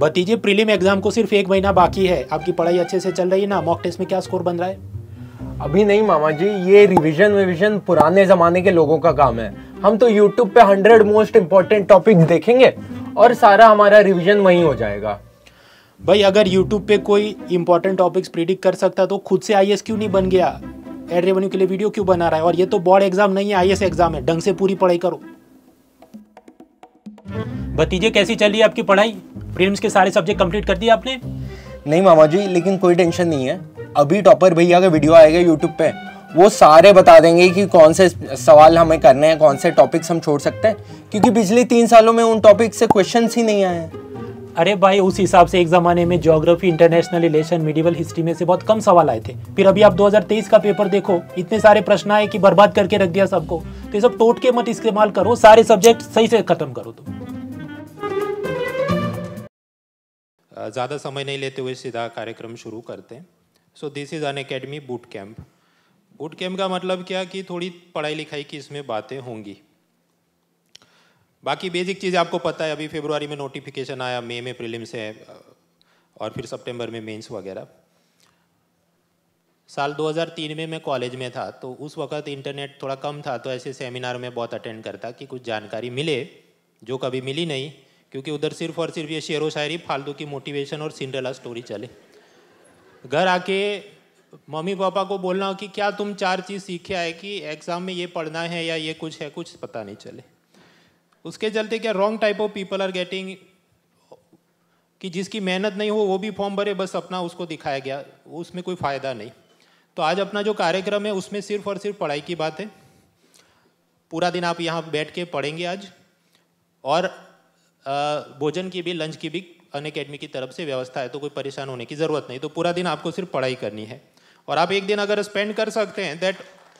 भतीजे prelim exam को सिर्फ एक महीना बाकी है आपकी पढ़ाई अच्छे से चल रही है ना मॉक टेस्ट में क्या स्कोर बन रहा है अभी नहीं मामा जी ये रिवीजन विविजन पुराने ज़माने के लोगों का काम है हम तो यूट्यूब पे हंड्रेड मोस्ट इम्पोर्टेंट टॉपिक देखेंगे और सारा हमारा रिवीजन वहीं हो जाएगा भाई अगर यूट्यूब पे कोई इम्पोर्टेंट टॉपिक्स प्रिडिक्ट कर सकता तो खुद से आई क्यों नहीं बन गया एड रेवेन्यू के लिए वीडियो क्यों बना रहा है और ये तो बोर्ड एग्जाम नहीं है आई एग्जाम है ढंग से पूरी पढ़ाई करो भतीजे कैसी चली आपकी पढ़ाई प्रीलिम्स के सारे सब्जेक्ट कंप्लीट कर दिए आपने नहीं मामा जी लेकिन कोई टेंशन नहीं है अभी टॉपर भैया का वीडियो आएगा यूट्यूब पे वो सारे बता देंगे कि कौन से सवाल हमें करने हैं कौन से टॉपिक्स हम छोड़ सकते हैं क्योंकि पिछले तीन सालों में उन टॉपिक से क्वेश्चन ही नहीं आए हैं अरे भाई उस हिसाब से एक ज़माने में geography international relation medieval history में से बहुत कम सवाल आए थे फिर अभी आप 2023 का पेपर देखो इतने सारे प्रश्न आए की बर्बाद करके रख दिया सबको तो ये सब टोट के मत इस्तेमाल करो सारे सब्जेक्ट सही से ख़त्म करो तो ज़्यादा समय नहीं लेते हुए सीधा कार्यक्रम शुरू करते हैं so this is an academy boot camp boot camp का मतलब क्या कि थोड़ी पढ़ाई लिखाई की इसमें बातें होंगी बाकी बेसिक चीज़ आपको पता है अभी फेब्रुआरी में नोटिफिकेशन आया मई में प्रीलिम्स है और फिर सितंबर में मेंस वगैरह साल 2003 में मैं कॉलेज में था तो उस वक्त इंटरनेट थोड़ा कम था तो ऐसे सेमिनार में बहुत अटेंड करता कि कुछ जानकारी मिले जो कभी मिली नहीं क्योंकि उधर सिर्फ और सिर्फ ये शेर व शायरी फालतू की मोटिवेशन और सिंड्रेला स्टोरी चले घर आके मम्मी पापा को बोलना कि क्या तुम चार चीज़ सीखे आए कि एग्ज़ाम में ये पढ़ना है या ये कुछ है कुछ पता नहीं चले उसके चलते क्या wrong type of people are getting कि जिसकी मेहनत नहीं हो वो भी फॉर्म भरे बस अपना उसको दिखाया गया उसमें कोई फ़ायदा नहीं तो आज अपना जो कार्यक्रम है उसमें सिर्फ और सिर्फ पढ़ाई की बात है पूरा दिन आप यहाँ बैठ के पढ़ेंगे आज और भोजन की भी लंच की भी अन अकेडमी की तरफ से व्यवस्था है तो कोई परेशान होने की ज़रूरत नहीं तो पूरा दिन आपको सिर्फ पढ़ाई करनी है और आप एक दिन अगर स्पेंड कर सकते हैं दैट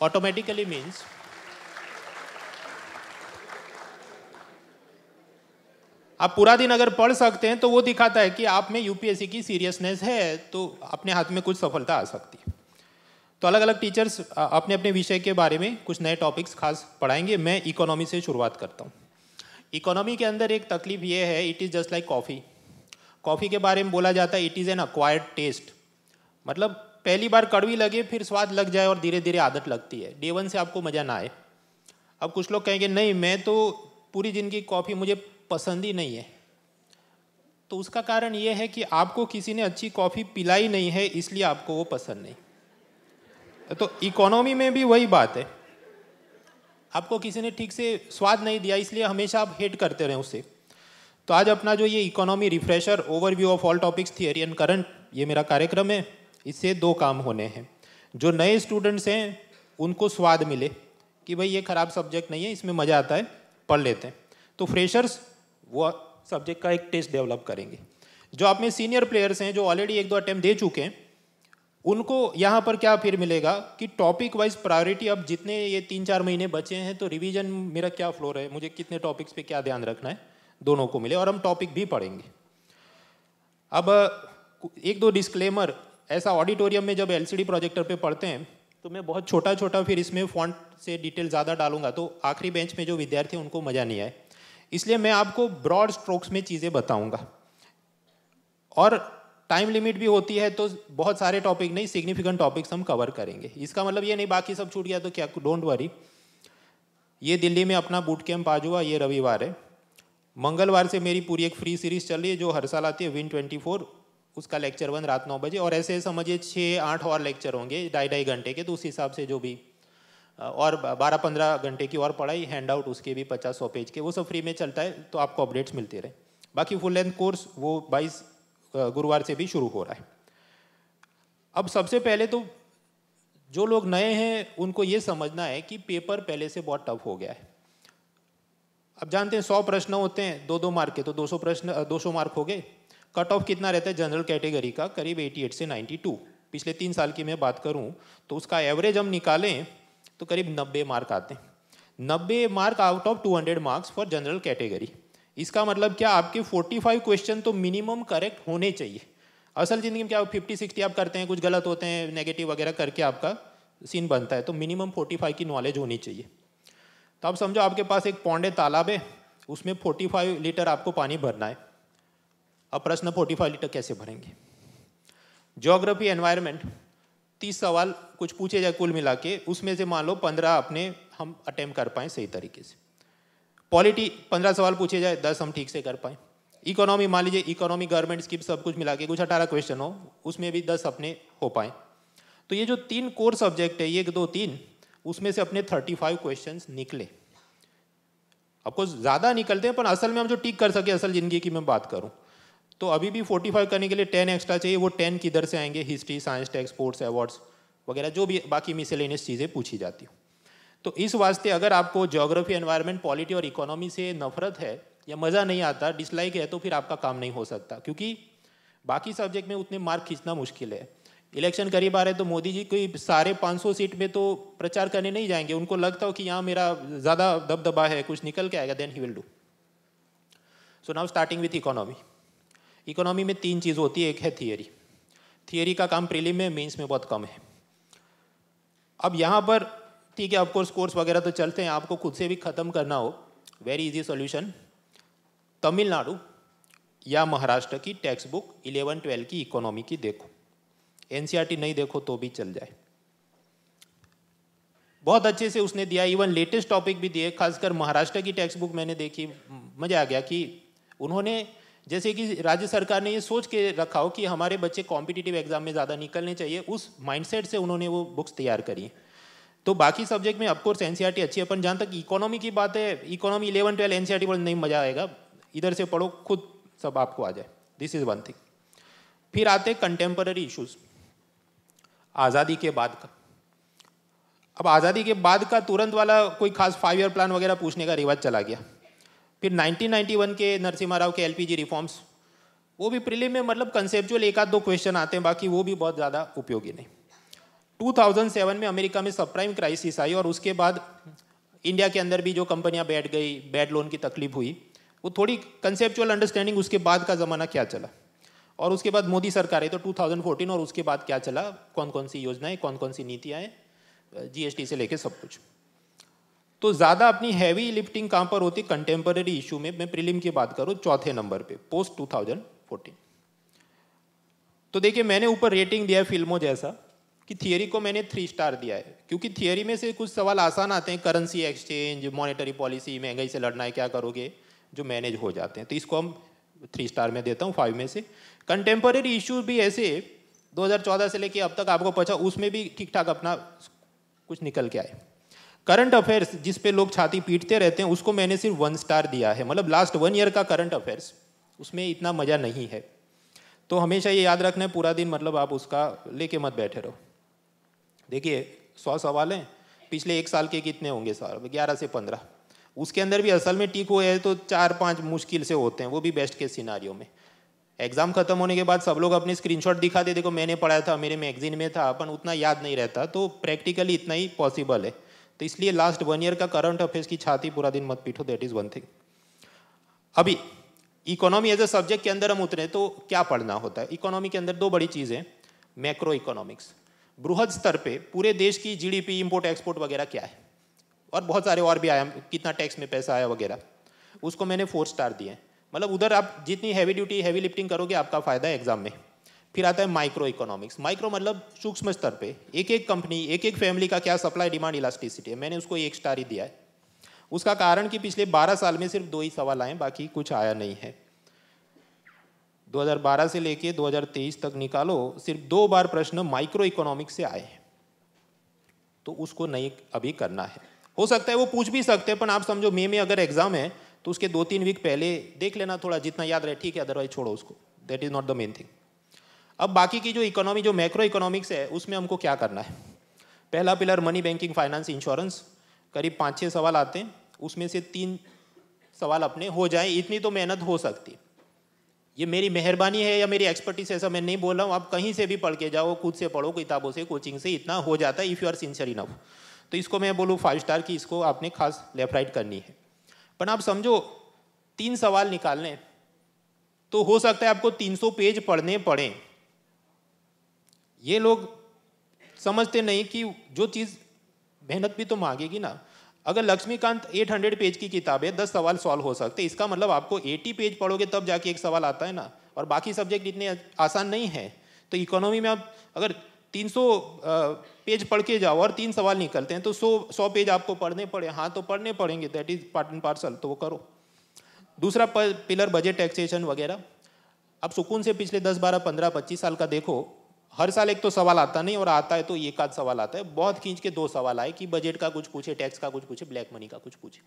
ऑटोमेटिकली मीन्स आप पूरा दिन अगर पढ़ सकते हैं तो वो दिखाता है कि आप में यूपीएससी की सीरियसनेस है तो अपने हाथ में कुछ सफलता आ सकती है तो अलग अलग टीचर्स अपने अपने विषय के बारे में कुछ नए टॉपिक्स खास पढ़ाएंगे मैं इकोनॉमी से शुरुआत करता हूँ इकोनॉमी के अंदर एक तकलीफ ये है it is just like coffee coffee के बारे में बोला जाता है it is an acquired taste मतलब पहली बार कड़वी लगे फिर स्वाद लग जाए और धीरे धीरे आदत लगती है डे वन से आपको मज़ा ना आए अब कुछ लोग कहेंगे नहीं मैं तो पूरी ज़िंदगी कॉफ़ी मुझे पसंद ही नहीं है तो उसका कारण ये है कि आपको किसी ने अच्छी कॉफ़ी पिलाई नहीं है इसलिए आपको वो पसंद नहीं तो इकोनॉमी में भी वही बात है आपको किसी ने ठीक से स्वाद नहीं दिया इसलिए हमेशा आप हेट करते रहें उसे तो आज अपना जो ये economy refresher overview of all topics theory and current ये मेरा कार्यक्रम है इससे दो काम होने हैं जो नए स्टूडेंट्स हैं उनको स्वाद मिले कि भाई ये ख़राब सब्जेक्ट नहीं है इसमें मज़ा आता है पढ़ लेते हैं तो फ्रेशर्स वो सब्जेक्ट का एक टेस्ट डेवलप करेंगे जो आप में सीनियर प्लेयर्स हैं जो ऑलरेडी एक दो अटैम्प्ट दे चुके हैं उनको यहाँ पर क्या फिर मिलेगा कि टॉपिक वाइज प्रायोरिटी अब जितने ये तीन चार महीने बचे हैं तो रिवीजन मेरा क्या फ्लोर है मुझे कितने टॉपिक्स पे क्या ध्यान रखना है दोनों को मिले और हम टॉपिक भी पढ़ेंगे अब एक दो डिस्क्लेमर ऐसा ऑडिटोरियम में जब एलसीडी प्रोजेक्टर पे पढ़ते हैं तो मैं बहुत छोटा छोटा फिर इसमें फॉन्ट से डिटेल ज़्यादा डालूंगा तो आखिरी बेंच में जो विद्यार्थी उनको मज़ा नहीं आए इसलिए मैं आपको ब्रॉड स्ट्रोक्स में चीज़ें बताऊंगा और टाइम लिमिट भी होती है तो बहुत सारे टॉपिक नहीं सिग्निफिकेंट टॉपिक्स हम कवर करेंगे इसका मतलब ये नहीं बाकी सब छूट गया तो क्या डोंट वरी ये दिल्ली में अपना बूट कैंप आज हुआ ये रविवार है मंगलवार से मेरी पूरी एक फ्री सीरीज चल रही है जो हर साल आती है विन ट्वेंटी फोर उसका लेक्चर वन रात नौ बजे और ऐसे समझिए छः आठ और लेक्चर होंगे ढाई ढाई घंटे के तो उस हिसाब से जो भी और 12-15 घंटे की और पढ़ाई हैंड आउट उसके भी 50 सौ पेज के वो सब फ्री में चलता है तो आपको अपडेट्स मिलते रहे बाकी फुल लेंथ कोर्स वो 22 गुरुवार से भी शुरू हो रहा है अब सबसे पहले तो जो लोग नए हैं उनको ये समझना है कि पेपर पहले से बहुत टफ हो गया है अब जानते हैं सौ प्रश्न होते हैं दो दो मार्क के तो 200 प्रश्न 200 मार्क हो गए कट ऑफ कितना रहता है जनरल कैटेगरी का करीब 88 से 92 पिछले तीन साल की मैं बात करूं तो उसका एवरेज हम निकालें तो करीब नब्बे मार्क आते हैं नब्बे mark out of two hundred marks for general category इसका मतलब क्या आपके फोर्टी फाइव क्वेश्चन तो मिनिमम करेक्ट होने चाहिए असल ज़िंदगी में क्या फिफ्टी सिक्सटी आप करते हैं कुछ गलत होते हैं नेगेटिव वगैरह करके आपका सीन बनता है तो मिनिमम फोर्टी फाइव की नॉलेज होनी चाहिए तो आप समझो आपके पास एक पौंडे तालाब है उसमें फोर्टी फाइव लीटर आपको पानी भरना है अब प्रश्न फोर्टी फाइव लीटर कैसे भरेंगे जोग्राफी एनवायरमेंट तीस सवाल कुछ पूछे जाए कुल मिला के उसमें से मान लो पंद्रह अपने हम अटैम्प कर पाएँ सही तरीके से पॉलिटी पंद्रह सवाल पूछे जाए दस हम ठीक से कर पाएँ इकोनॉमी मान लीजिए इकोनॉमी गवर्नमेंट स्कीम सब कुछ मिला के कुछ अठारह क्वेश्चन हो उसमें भी दस अपने हो पाएँ तो ये जो तीन कोर सब्जेक्ट है एक दो तीन उसमें से अपने थर्टी फाइव क्वेश्चन निकले आपको ज़्यादा निकलते हैं पर असल में हम जो टिक कर सके असल ज़िंदगी की मैं बात करूँ तो अभी भी फाइव करने के लिए टेन एक्स्ट्रा चाहिए वो टेन किधर से आएंगे history science tech sports awards वगैरह जो भी बाकी मिसेलेनियस चीज़ें पूछी जाती हूँ तो इस वास्ते अगर आपको जोग्राफी एनवायरनमेंट पॉलिटी और इकोनॉमी से नफरत है या मज़ा नहीं आता डिसलाइक है तो फिर आपका काम नहीं हो सकता क्योंकि बाकी सब्जेक्ट में उतने मार्क खींचना मुश्किल है इलेक्शन करीब आ रहे तो मोदी जी कोई सारे 500 सीट में तो प्रचार करने नहीं जाएंगे उनको लगता हो कि यहाँ मेरा ज़्यादा दबदबा है कुछ निकल के आएगा देन ही will do so now starting with economy economy में तीन चीज़ होती है एक है थियरी थियरी का काम प्रीलिम में मेंस में बहुत कम है अब यहाँ पर ठीक है ऑफकोर्स कोर्स वगैरह तो चलते हैं आपको खुद से भी ख़त्म करना हो वेरी इजी सॉल्यूशन तमिलनाडु या महाराष्ट्र की टेक्स बुक इलेवन ट्वेल्व की इकोनॉमी की देखो एन e नहीं देखो तो भी चल जाए बहुत अच्छे से उसने दिया इवन लेटेस्ट टॉपिक भी दिए खासकर महाराष्ट्र की टेक्स्ट बुक मैंने देखी मज़ा आ गया कि उन्होंने जैसे कि राज्य सरकार ने ये सोच के रखा हो कि हमारे बच्चे कॉम्पिटिटिव एग्जाम में ज़्यादा निकलने चाहिए उस माइंडसेट से उन्होंने वो बुक्स तैयार करी तो बाकी सब्जेक्ट में अफकोर्स एन e अच्छी है अपन जहाँ तक इकोनॉमी की बात है economy eleven twelve N C नहीं मज़ा आएगा इधर से पढ़ो खुद सब आपको आ जाए दिस इज़ वन थिंग फिर आते कंटेम्पररी इशूज़ आज़ादी के बाद का अब आज़ादी के बाद का तुरंत वाला कोई खास फाइव ईयर प्लान वगैरह पूछने का रिवाज चला गया फिर 1991 के नरसिम्हा राव के एलपीजी रिफॉर्म्स वो भी प्रिलिम में मतलब कंसेप्चुअल एक आध दो क्वेश्चन आते हैं बाकी वो भी बहुत ज़्यादा उपयोगी नहीं 2007 में अमेरिका में सब प्राइम क्राइसिस आई और उसके बाद इंडिया के अंदर भी जो कंपनियां बैठ गई बैड लोन की तकलीफ हुई वो थोड़ी कंसेप्चुअल अंडरस्टैंडिंग उसके बाद का ज़माना क्या चला और उसके बाद मोदी सरकार है तो 2014 और उसके बाद क्या चला कौन कौन सी योजनाएं कौन कौन सी नीतियाँ जीएसटी से लेके सब कुछ तो ज़्यादा अपनी हैवी लिफ्टिंग कहाँ पर होती कंटेम्पररी इशू में मैं प्रीलिम की बात करूँ चौथे नंबर पे पोस्ट 2014 तो देखिए मैंने ऊपर रेटिंग दिया है फिल्मों जैसा कि थियोरी को मैंने थ्री स्टार दिया है क्योंकि थियोरी में से कुछ सवाल आसान आते हैं करेंसी एक्सचेंज मॉनेटरी पॉलिसी महंगाई से लड़ना है क्या करोगे जो मैनेज हो जाते हैं तो इसको हम थ्री स्टार में देता हूँ फाइव में से कंटेम्पररी इशू भी ऐसे 2014 से लेके अब तक आपको पहुँचा उसमें भी ठीक ठाक अपना कुछ निकल के आए करंट अफेयर्स जिस पे लोग छाती पीटते रहते हैं उसको मैंने सिर्फ वन स्टार दिया है मतलब लास्ट वन ईयर का करंट अफेयर्स उसमें इतना मज़ा नहीं है तो हमेशा ये याद रखना है पूरा दिन मतलब आप उसका लेके मत बैठे रहो देखिए सौ सवाल हैं पिछले एक साल के कितने होंगे सर ग्यारह से पंद्रह उसके अंदर भी असल में टिक हुए हैं तो चार पाँच मुश्किल से होते हैं वो भी बेस्ट के सिनारियों में एग्ज़ाम खत्म होने के बाद सब लोग अपने स्क्रीनशॉट दिखा दे देखो मैंने पढ़ाया था मेरे मैगजीन में था अपन उतना याद नहीं रहता तो प्रैक्टिकली इतना ही पॉसिबल है तो इसलिए लास्ट वन ईयर का करंट अफेयर्स की छाती पूरा दिन मत पीटो दैट इज वन थिंग अभी इकोनॉमी एज अ सब्जेक्ट के अंदर हम उतरे तो क्या पढ़ना होता है इकोनॉमी के अंदर दो बड़ी चीज़ें मैक्रो इकोनॉमिक्स बृहद स्तर पे पूरे देश की जीडीपी इंपोर्ट एक्सपोर्ट वगैरह क्या है और बहुत सारे और भी आया कितना टैक्स में पैसा आया वगैरह उसको मैंने फोर स्टार दिए मतलब उधर आप जितनी हैवी ड्यूटी हैवी लिफ्टिंग करोगे आपका फ़ायदा है एग्जाम में फिर आता है माइक्रो इकोनॉमिक्स माइक्रो मतलब सूक्ष्म स्तर पे एक एक कंपनी एक एक फैमिली का क्या सप्लाई डिमांड इलास्टिसिटी है मैंने उसको एक स्टार ही दिया है उसका कारण कि पिछले 12 साल में सिर्फ दो ही सवाल आए बाकी कुछ आया नहीं है 2012 से लेके 2023 तक निकालो सिर्फ दो बार प्रश्न माइक्रो इकोनॉमिक्स से आए हैं तो उसको नहीं अभी करना है हो सकता है वो पूछ भी सकते हैं पर आप समझो मे में अगर एग्जाम है तो उसके दो तीन वीक पहले देख लेना थोड़ा जितना याद रहे ठीक है अदरवाइज छोड़ो उसको that is not the main thing अब बाकी की जो इकोनॉमी जो मैक्रो इकोनॉमिक्स है उसमें हमको क्या करना है पहला pillar money banking finance insurance करीब पाँच छः सवाल आते हैं उसमें से तीन सवाल अपने हो जाए इतनी तो मेहनत हो सकती ये मेरी मेहरबानी है या मेरी एक्सपर्टीज ऐसा मैं नहीं बोल रहा हूँ आप कहीं से भी पढ़ के जाओ खुद से पढ़ो किताबों से कोचिंग से इतना हो जाता है if you are sincere enough तो इसको मैं बोलूँ फाइव स्टार की इसको आपने खास लेफ्ट राइट करनी है पर आप समझो तीन सवाल निकालने तो हो सकता है आपको 300 पेज पढ़ने पड़ें ये लोग समझते नहीं कि जो चीज़ मेहनत भी तो मांगेगी ना अगर लक्ष्मीकांत 800 पेज की किताब है दस सवाल सॉल्व हो सकते इसका मतलब आपको 80 पेज पढ़ोगे तब जाके एक सवाल आता है ना और बाकी सब्जेक्ट इतने आसान नहीं है तो इकोनॉमी में आप अगर 300 पेज पढ़ के जाओ और तीन सवाल निकलते हैं तो 100 सौ पेज आपको पढ़ने पड़े हाँ तो पढ़ने पड़ेंगे that is part and parcel तो वो करो दूसरा पिलर बजट टैक्सेशन वगैरह आप सुकून से पिछले दस बारह पंद्रह पच्चीस साल का देखो हर साल एक तो सवाल आता नहीं और आता है तो एक आध सवाल आता है बहुत खींच के दो सवाल आए कि बजट का कुछ पूछे टैक्स का कुछ पूछे ब्लैक मनी का कुछ पूछे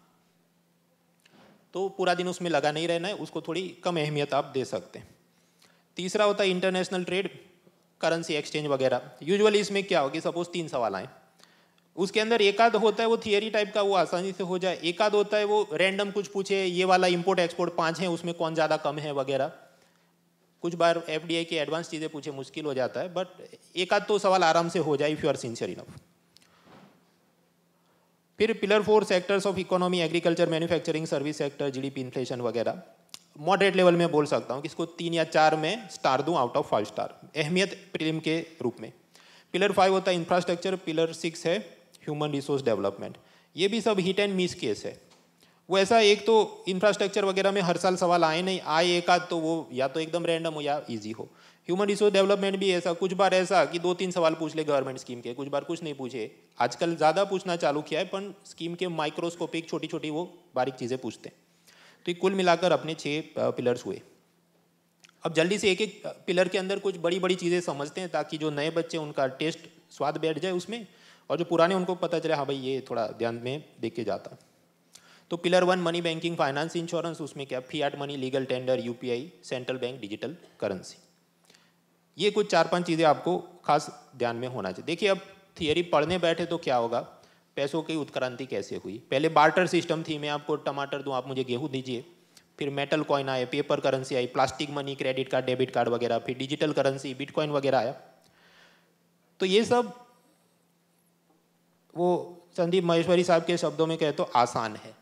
तो पूरा दिन उसमें लगा नहीं रहना है उसको थोड़ी कम अहमियत आप दे सकते हैं तीसरा होता है इंटरनेशनल ट्रेड करेंसी एक्सचेंज वगैरह यूजुअली इसमें क्या होगी सपोज तीन सवाल आए उसके अंदर एक आध होता है वो थियरी टाइप का वो आसानी से हो जाए एक आध होता है वो रैंडम कुछ पूछे ये वाला इम्पोर्ट एक्सपोर्ट पाँच है उसमें कौन ज़्यादा कम है वगैरह कुछ बार एफ डी आई की एडवांस चीज़ें पूछे मुश्किल हो जाता है बट एक आध तो सवाल आराम से हो जाए if you are sincere enough फिर pillar four sectors of economy agriculture manufacturing service sector G D P inflation वगैरह मॉडरेट लेवल में बोल सकता हूँ कि इसको तीन या चार में स्टार दूँ आउट ऑफ फाइव स्टार अहमियत प्रीलिम के रूप में पिलर फाइव होता है इंफ्रास्ट्रक्चर पिलर सिक्स है ह्यूमन रिसोर्स डेवलपमेंट ये भी सब हिट एंड मिस केस है वैसा एक तो इंफ्रास्ट्रक्चर वगैरह में हर साल सवाल आए नहीं आए एक आध तो वो या तो एकदम रैंडम हो या ईजी हो ह्यूमन रिसोर्स डेवलपमेंट भी ऐसा कुछ बार ऐसा कि दो तीन सवाल पूछ ले गवर्नमेंट स्कीम के कुछ बार कुछ नहीं पूछे आजकल ज़्यादा पूछना चालू किया है पर स्कीम के माइक्रोस्कोपिक छोटी छोटी वो बारीक चीज़ें पूछते हैं तो ये कुल मिलाकर अपने छः पिलर्स हुए अब जल्दी से एक एक पिलर के अंदर कुछ बड़ी बड़ी चीज़ें समझते हैं ताकि जो नए बच्चे उनका टेस्ट स्वाद बैठ जाए उसमें और जो पुराने उनको पता चले हाँ भाई ये थोड़ा ध्यान में देख के जाता है तो pillar one money banking finance insurance उसमें क्या fiat money legal tender UPI central bank digital currency ये कुछ चार पांच चीज़ें आपको खास ध्यान में होना चाहिए देखिए अब थियोरी पढ़ने बैठे तो क्या होगा पैसों की उत्क्रांति कैसे हुई पहले बार्टर सिस्टम थी मैं आपको टमाटर दूँ आप मुझे गेहूँ दीजिए फिर मेटल कॉइन आए पेपर करेंसी आई plastic money credit card debit card वगैरह फिर डिजिटल करेंसी बिटकॉइन वगैरह आया तो ये सब वो संदीप महेश्वरी साहब के शब्दों में कहे तो आसान है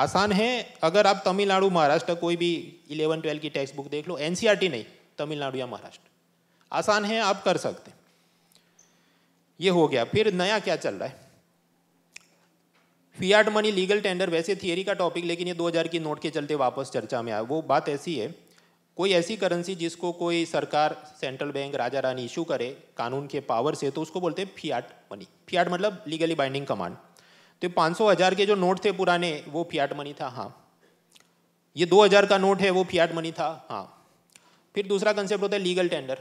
आसान है अगर आप तमिलनाडु महाराष्ट्र कोई भी इलेवन ट्वेल्व की टेक्स्ट बुक देख लो एन नहीं तमिलनाडु या महाराष्ट्र आसान है आप कर सकते ये हो गया फिर नया क्या चल रहा है फियाट मनी लीगल टेंडर वैसे थियरी का टॉपिक लेकिन ये 2000 की नोट के चलते वापस चर्चा में आया वो बात ऐसी है कोई ऐसी करेंसी जिसको कोई सरकार सेंट्रल बैंक राजा रानी इशू करे कानून के पावर से तो उसको बोलते हैं फियाट मनी फियाट मतलब लीगली बाइंडिंग कमांड तो पाँच सौ हज़ार के जो नोट थे पुराने वो फियाट मनी था हाँ ये दो हज़ार का नोट है वो फियाट मनी था हाँ फिर दूसरा कंसेप्ट होता है लीगल टेंडर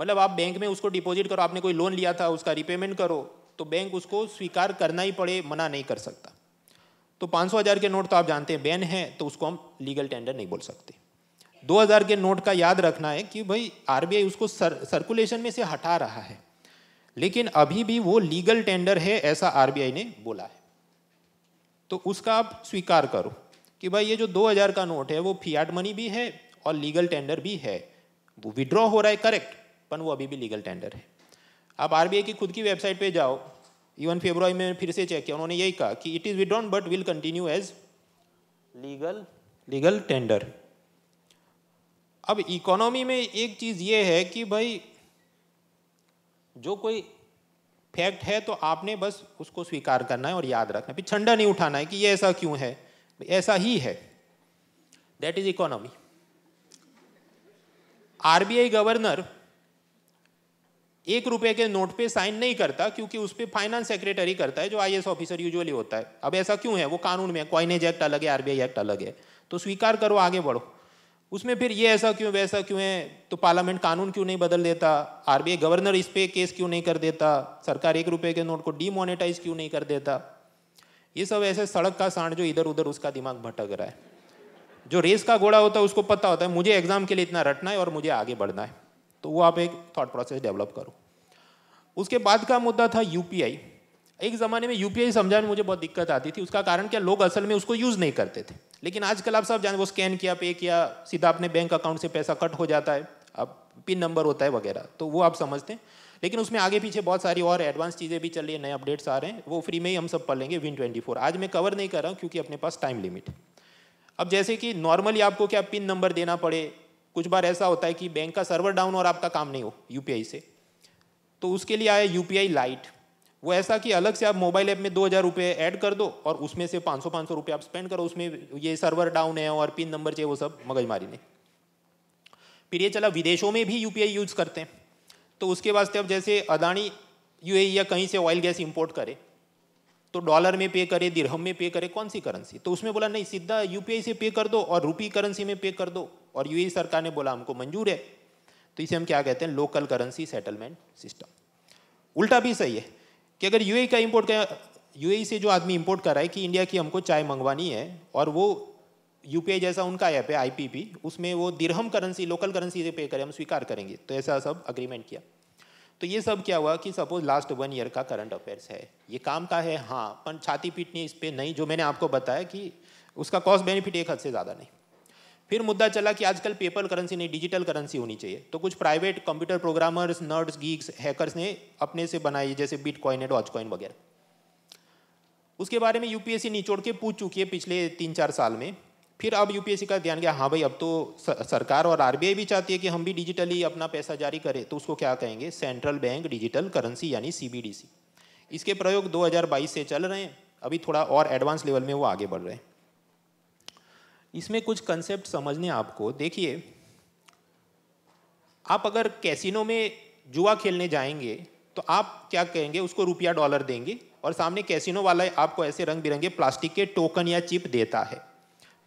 मतलब आप बैंक में उसको डिपॉजिट करो आपने कोई लोन लिया था उसका रिपेमेंट करो तो बैंक उसको स्वीकार करना ही पड़े मना नहीं कर सकता तो पाँच सौ हज़ार के नोट तो आप जानते हैं बैन है तो उसको हम लीगल टेंडर नहीं बोल सकते दो हज़ार के नोट का याद रखना है कि भाई आर उसको सर, सर्कुलेशन में से हटा रहा है लेकिन अभी भी वो लीगल टेंडर है ऐसा आर ने बोला है तो उसका आप स्वीकार करो कि भाई ये जो 2000 का नोट है वो फियाट मनी भी है और लीगल टेंडर भी है वो विड्रॉ हो रहा है करेक्ट पर वो अभी भी लीगल टेंडर है आप आर की खुद की वेबसाइट पर जाओ इवन फेब्रुआरी में फिर से चेक किया उन्होंने यही कहा कि it is withdrawn but will continue as legal legal tender अब इकोनॉमी में एक चीज़ ये है कि भाई जो कोई फैक्ट है तो आपने बस उसको स्वीकार करना है और याद रखना है फिर नहीं उठाना है कि ये ऐसा क्यों है ऐसा ही है that is economy RBI governor एक रुपए के नोट पे साइन नहीं करता क्योंकि उस पर फाइनेंस सेक्रेटरी करता है जो आई ऑफिसर यूजुअली होता है अब ऐसा क्यों है वो कानून में कॉइनेज एक्ट अलग है आरबीआई एक्ट अलग है तो स्वीकार करो आगे बढ़ो उसमें फिर ये ऐसा क्यों वैसा क्यों है तो पार्लियामेंट कानून क्यों नहीं बदल देता आर गवर्नर इस पर केस क्यों नहीं कर देता सरकार एक रुपये के नोट को डीमोनेटाइज क्यों नहीं कर देता ये सब ऐसे सड़क का सांड जो इधर उधर उसका दिमाग भटक रहा है जो रेस का घोड़ा होता है उसको पता होता है मुझे एग्जाम के लिए इतना रटना है और मुझे आगे बढ़ना है तो वो आप एक थॉट प्रोसेस डेवलप करो उसके बाद का मुद्दा था यूपीआई एक ज़माने में यूपीआई समझाने में मुझे बहुत दिक्कत आती थी उसका कारण क्या लोग असल में उसको यूज़ नहीं करते थे लेकिन आजकल आप सब जानते वो स्कैन किया पे किया सीधा अपने बैंक अकाउंट से पैसा कट हो जाता है अब पिन नंबर होता है वगैरह तो वो आप समझते हैं लेकिन उसमें आगे पीछे बहुत सारी और एडवांस चीज़ें भी चल रही है नए अपडेट्स आ रहे हैं वो फ्री में ही हम सब पढ़ लेंगे विन ट्वेंटी फोर आज मैं कवर नहीं कर रहा हूँ क्योंकि अपने पास टाइम लिमिट अब जैसे कि नॉर्मली आपको क्या पिन नंबर देना पड़े कुछ बार ऐसा होता है कि बैंक का सर्वर डाउन और आपका काम नहीं हो यू से तो उसके लिए आया यू पी लाइट वो ऐसा कि अलग से आप मोबाइल ऐप में दो हज़ार रुपये ऐड कर दो और उसमें से पाँच सौ पाँच सौ रुपये आप स्पेंड करो उसमें ये सर्वर डाउन है और पिन नंबर चाहिए वो सब मगजमारी नहीं फिर ये चला विदेशों में भी यूपीआई यूज़ करते हैं तो उसके वास्ते अब जैसे अदानी यू e या कहीं से ऑयल गैस इंपोर्ट करे तो डॉलर में पे करे दिरहम में पे करे कौन सी करेंसी तो उसमें बोला नहीं सीधा यूपीआई से पे कर दो और रुपी करेंसी में पे कर दो और यू e सरकार ने बोला हमको मंजूर है तो इसे हम क्या कहते हैं लोकल करेंसी सेटलमेंट सिस्टम उल्टा भी सही है कि अगर यू e का इम्पोर्ट यू e से जो आदमी इम्पोर्ट कर रहा है कि इंडिया की हमको चाय मंगवानी है और वो यू जैसा उनका ऐप है आई उसमें वो दिरहम करेंसी लोकल करेंसी से पे करें हम स्वीकार करेंगे तो ऐसा सब अग्रीमेंट किया तो ये सब क्या हुआ कि सपोज लास्ट वन ईयर का करंट अफेयर्स है ये काम का है हाँ पर छाती पीटनी इस पर नहीं जो मैंने आपको बताया कि उसका कॉस्ट बेनिफिट एक हद से ज़्यादा नहीं फिर मुद्दा चला कि आजकल पेपर करेंसी नहीं डिजिटल करेंसी होनी चाहिए तो कुछ private computer programmers nerds geeks hackers ने अपने से बनाई जैसे बिट कॉइन है डॉच कॉइन वगैरह उसके बारे में यूपीएससी निचोड़ के पूछ चुकी है पिछले तीन चार साल में फिर अब यूपीएससी का ध्यान गया हाँ भाई अब तो सरकार और आरबीआई भी चाहती है कि हम भी डिजिटली अपना पैसा जारी करें तो उसको क्या कहेंगे सेंट्रल बैंक डिजिटल करेंसी यानी सीबीडीसी इसके प्रयोग 2022 से चल रहे हैं अभी थोड़ा और एडवांस लेवल में वो आगे बढ़ रहे हैं इसमें कुछ कंसेप्ट समझने आपको देखिए आप अगर कैसीनो में जुआ खेलने जाएंगे तो आप क्या कहेंगे उसको रुपया डॉलर देंगे और सामने कैसीनो वाला आपको ऐसे रंग बिरंगे प्लास्टिक के टोकन या चिप देता है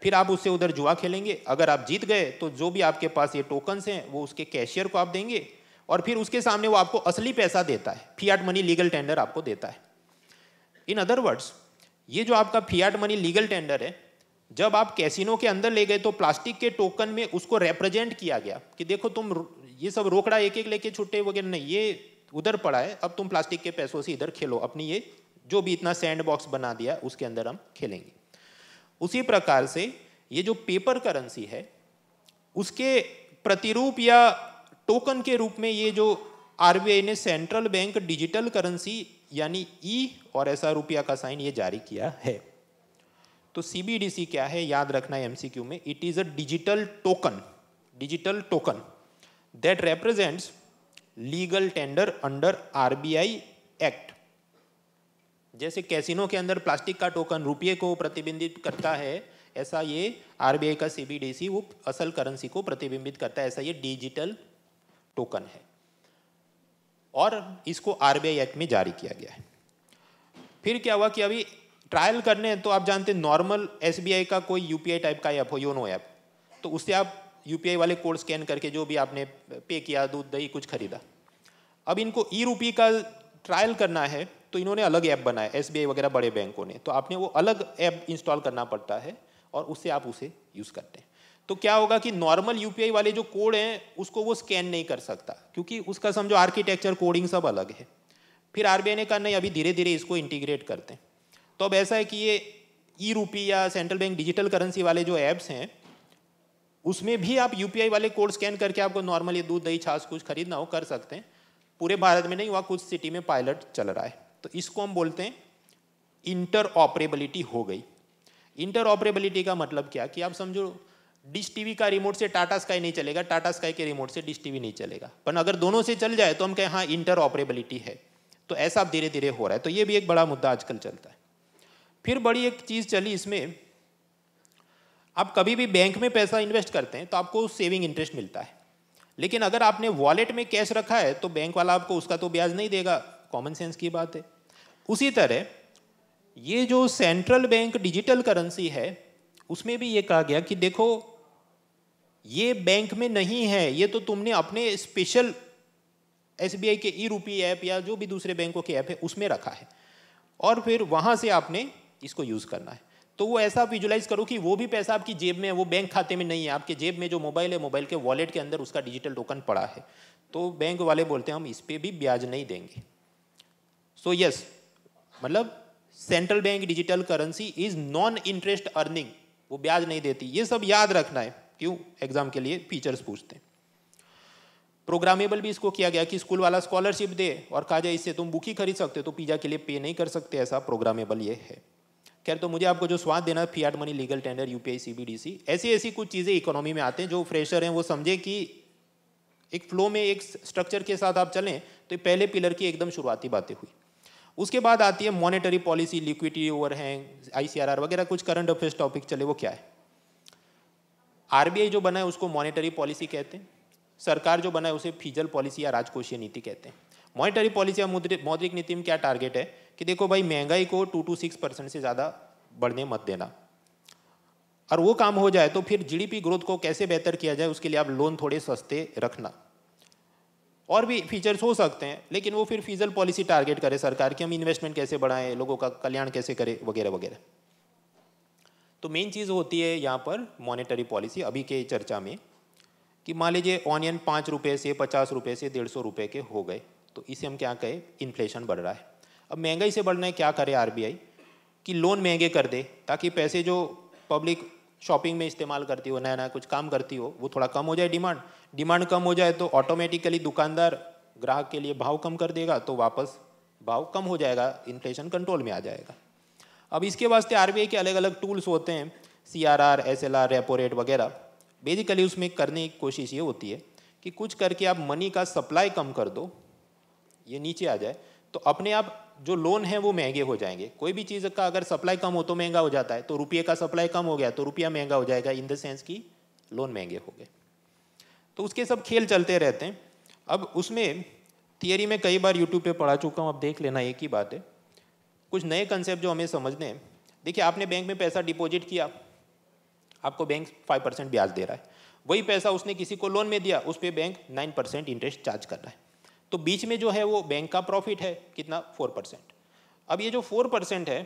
फिर आप उससे उधर जुआ खेलेंगे अगर आप जीत गए तो जो भी आपके पास ये टोकन्स हैं वो उसके कैशियर को आप देंगे और फिर उसके सामने वो आपको असली पैसा देता है फियाट मनी लीगल टेंडर आपको देता है इन अदर वर्ड्स ये जो आपका फियाट मनी लीगल टेंडर है जब आप कैसीनो के अंदर ले गए तो प्लास्टिक के टोकन में उसको रिप्रेजेंट किया गया कि देखो तुम ये सब रोकड़ा एक एक लेके छुट्टे वगैरह नहीं ये उधर पड़ा है अब तुम प्लास्टिक के पैसों से इधर खेलो अपनी ये जो भी इतना सैंड बॉक्स बना दिया उसके अंदर हम खेलेंगे उसी प्रकार से ये जो पेपर करेंसी है उसके प्रतिरूप या टोकन के रूप में ये जो आर ने सेंट्रल बैंक डिजिटल करेंसी यानी ई e और ऐसा रुपया का साइन ये जारी किया है तो सीबीडीसी क्या है याद रखना है एमसीक्यू में it is a digital token digital token that represents legal tender under RBI act जैसे कैसीनो के अंदर प्लास्टिक का टोकन रुपये को प्रतिबिंबित करता है ऐसा ये आरबीआई का सीबीडीसी वो असल करेंसी को प्रतिबिंबित करता है ऐसा ये डिजिटल टोकन है और इसको आरबीआई एक्ट में जारी किया गया है फिर क्या हुआ कि अभी ट्रायल करने हैं तो आप जानते हैं नॉर्मल एस का कोई यू टाइप का ऐप हो योनो ऐप तो उससे आप यू वाले कोड स्कैन करके जो भी आपने पे किया दूध दही कुछ खरीदा अब इनको ई रूपी का ट्रायल करना है तो इन्होंने अलग ऐप बनाया एस वगैरह बड़े बैंकों ने तो आपने वो अलग ऐप इंस्टॉल करना पड़ता है और उससे आप उसे यूज़ करते हैं तो क्या होगा कि नॉर्मल यू वाले जो कोड हैं उसको वो स्कैन नहीं कर सकता क्योंकि उसका समझो आर्किटेक्चर कोडिंग सब अलग है फिर आर ने कहा नहीं अभी धीरे धीरे इसको इंटीग्रेट करते हैं तो अब ऐसा है कि ये ई रूपी या सेंट्रल बैंक डिजिटल करेंसी वाले जो ऐप्स हैं उसमें भी आप यूपीआई वाले कोड स्कैन करके आपको नॉर्मल ये दूध दही छाछ कुछ खरीदना हो कर सकते हैं पूरे भारत में नहीं हुआ कुछ सिटी में पायलट चल रहा है तो इसको हम बोलते हैं इंटर ऑपरेबिलिटी हो गई इंटर ऑपरेबिलिटी का मतलब क्या कि आप समझो डिश टीवी का रिमोट से टाटा स्काई नहीं चलेगा टाटा स्काई के रिमोट से डिश टीवी नहीं चलेगा पर अगर दोनों से चल जाए तो हम कहें हाँ इंटर ऑपरेबिलिटी है तो ऐसा अब धीरे धीरे हो रहा है तो ये भी एक बड़ा मुद्दा आजकल चलता है फिर बड़ी एक चीज़ चली इसमें आप कभी भी बैंक में पैसा इन्वेस्ट करते हैं तो आपको सेविंग इंटरेस्ट मिलता है लेकिन अगर आपने वॉलेट में कैश रखा है तो बैंक वाला आपको उसका तो ब्याज नहीं देगा कॉमन सेंस की बात है उसी तरह ये जो सेंट्रल बैंक डिजिटल करेंसी है उसमें भी ये कहा गया कि देखो ये बैंक में नहीं है ये तो तुमने अपने स्पेशल एस के ई रूपी ऐप या जो भी दूसरे बैंकों के ऐप है उसमें रखा है और फिर वहाँ से आपने इसको यूज़ करना है तो वो ऐसा विजुलाइज करो कि वो भी पैसा आपकी जेब में है वो बैंक खाते में नहीं है आपके जेब में जो मोबाइल है मोबाइल के वॉलेट के अंदर उसका डिजिटल टोकन पड़ा है तो बैंक वाले बोलते हैं हम इस पर भी ब्याज नहीं देंगे सो so, यस yes, मतलब central bank digital currency is non interest earning वो ब्याज नहीं देती ये सब याद रखना है क्यों एग्जाम के लिए फीचर्स पूछते हैं प्रोग्रामेबल भी इसको किया गया कि स्कूल वाला स्कॉलरशिप दे और कहा जाए इससे तुम बुक ही खरीद सकते हो तो पिज्जा के लिए पे नहीं कर सकते ऐसा प्रोग्रामेबल ये है खैर तो मुझे आपको जो स्वाद देना है fiat money legal tender UPI CBDC ऐसी ऐसी कुछ चीज़ें इकोनॉमी में आते हैं जो फ्रेशर हैं वो समझे कि एक फ्लो में एक स्ट्रक्चर के साथ आप चलें तो पहले पिलर की एकदम शुरुआती बातें हुई उसके बाद आती है monetary policy liquidity overhang आई वगैरह कुछ करंट अफेयर्स टॉपिक चले वो क्या है आर जो बना है उसको मॉनेटरी पॉलिसी कहते हैं सरकार जो बना है उसे फीजल पॉलिसी या राजकोषीय नीति कहते हैं मॉनिटरी पॉलिसी या मौद्रिक नीति में क्या टारगेट है कि देखो भाई महंगाई को टू टू सिक्स परसेंट से ज़्यादा बढ़ने मत देना और वो काम हो जाए तो फिर जीडीपी ग्रोथ को कैसे बेहतर किया जाए उसके लिए आप लोन थोड़े सस्ते रखना और भी फीचर्स हो सकते हैं लेकिन वो फिर फीजल पॉलिसी टारगेट करे सरकार की हम इन्वेस्टमेंट कैसे बढ़ाएं लोगों का कल्याण कैसे करें वगैरह वगैरह तो मेन चीज़ होती है यहाँ पर मॉनेटरी पॉलिसी अभी के चर्चा में कि मान लीजिए ऑनियन पाँच रुपये से पचास रुपये से डेढ़ सौ रुपये के हो गए तो इसे हम क्या कहें इन्फ्लेशन बढ़ रहा है अब महंगाई से बढ़ना है क्या करे आर कि लोन महंगे कर दे ताकि पैसे जो पब्लिक शॉपिंग में इस्तेमाल करती हो नया नया कुछ काम करती हो वो थोड़ा कम हो जाए डिमांड डिमांड कम हो जाए तो ऑटोमेटिकली दुकानदार ग्राहक के लिए भाव कम कर देगा तो वापस भाव कम हो जाएगा इन्फ्लेशन कंट्रोल में आ जाएगा अब इसके वास्ते आर के अलग अलग टूल्स होते हैं C R R S L R repo rate वगैरह बेसिकली उसमें करने की कोशिश ये होती है कि कुछ करके आप मनी का सप्लाई कम कर दो ये नीचे आ जाए तो अपने आप जो लोन है वो महंगे हो जाएंगे कोई भी चीज़ का अगर सप्लाई कम हो तो महंगा हो जाता है तो रुपये का सप्लाई कम हो गया तो रुपया महंगा हो जाएगा इन द सेंस कि लोन महंगे हो गए तो उसके सब खेल चलते रहते हैं अब उसमें थियरी में कई बार यूट्यूब पे पढ़ा चुका हूँ अब देख लेना एक ही बात है कुछ नए कंसेप्ट जो हमें समझने हैं देखिए आपने बैंक में पैसा डिपॉजिट किया आपको बैंक फाइव परसेंट ब्याज दे रहा है वही पैसा उसने किसी को लोन में दिया उस पर bank nine percent interest charge कर रहा है तो बीच में जो है वो बैंक का प्रॉफिट है कितना फोर परसेंट अब ये जो फोर परसेंट है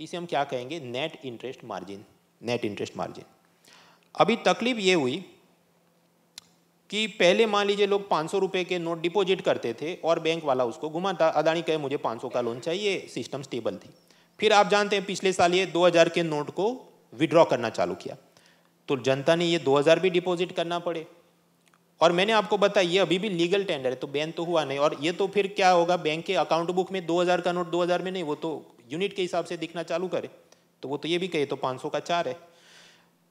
इसे हम क्या कहेंगे net interest margin net interest margin अभी तकलीफ ये हुई कि पहले मान लीजिए लोग पाँच सौ के नोट डिपॉजिट करते थे और बैंक वाला उसको घुमाता अदानी कहे मुझे पाँच सौ का लोन चाहिए सिस्टम स्टेबल थी फिर आप जानते हैं पिछले साल ये दो हज़ार के नोट को विड्रॉ करना चालू किया तो जनता ने ये दो हज़ार भी डिपॉजिट करना पड़े और मैंने आपको बताया ये अभी भी लीगल टेंडर है तो बैन तो हुआ नहीं और ये तो फिर क्या होगा बैंक के अकाउंट बुक में 2000 का नोट 2000 में नहीं वो तो यूनिट के हिसाब से दिखना चालू करे तो वो तो ये भी कहे तो 500 का चार है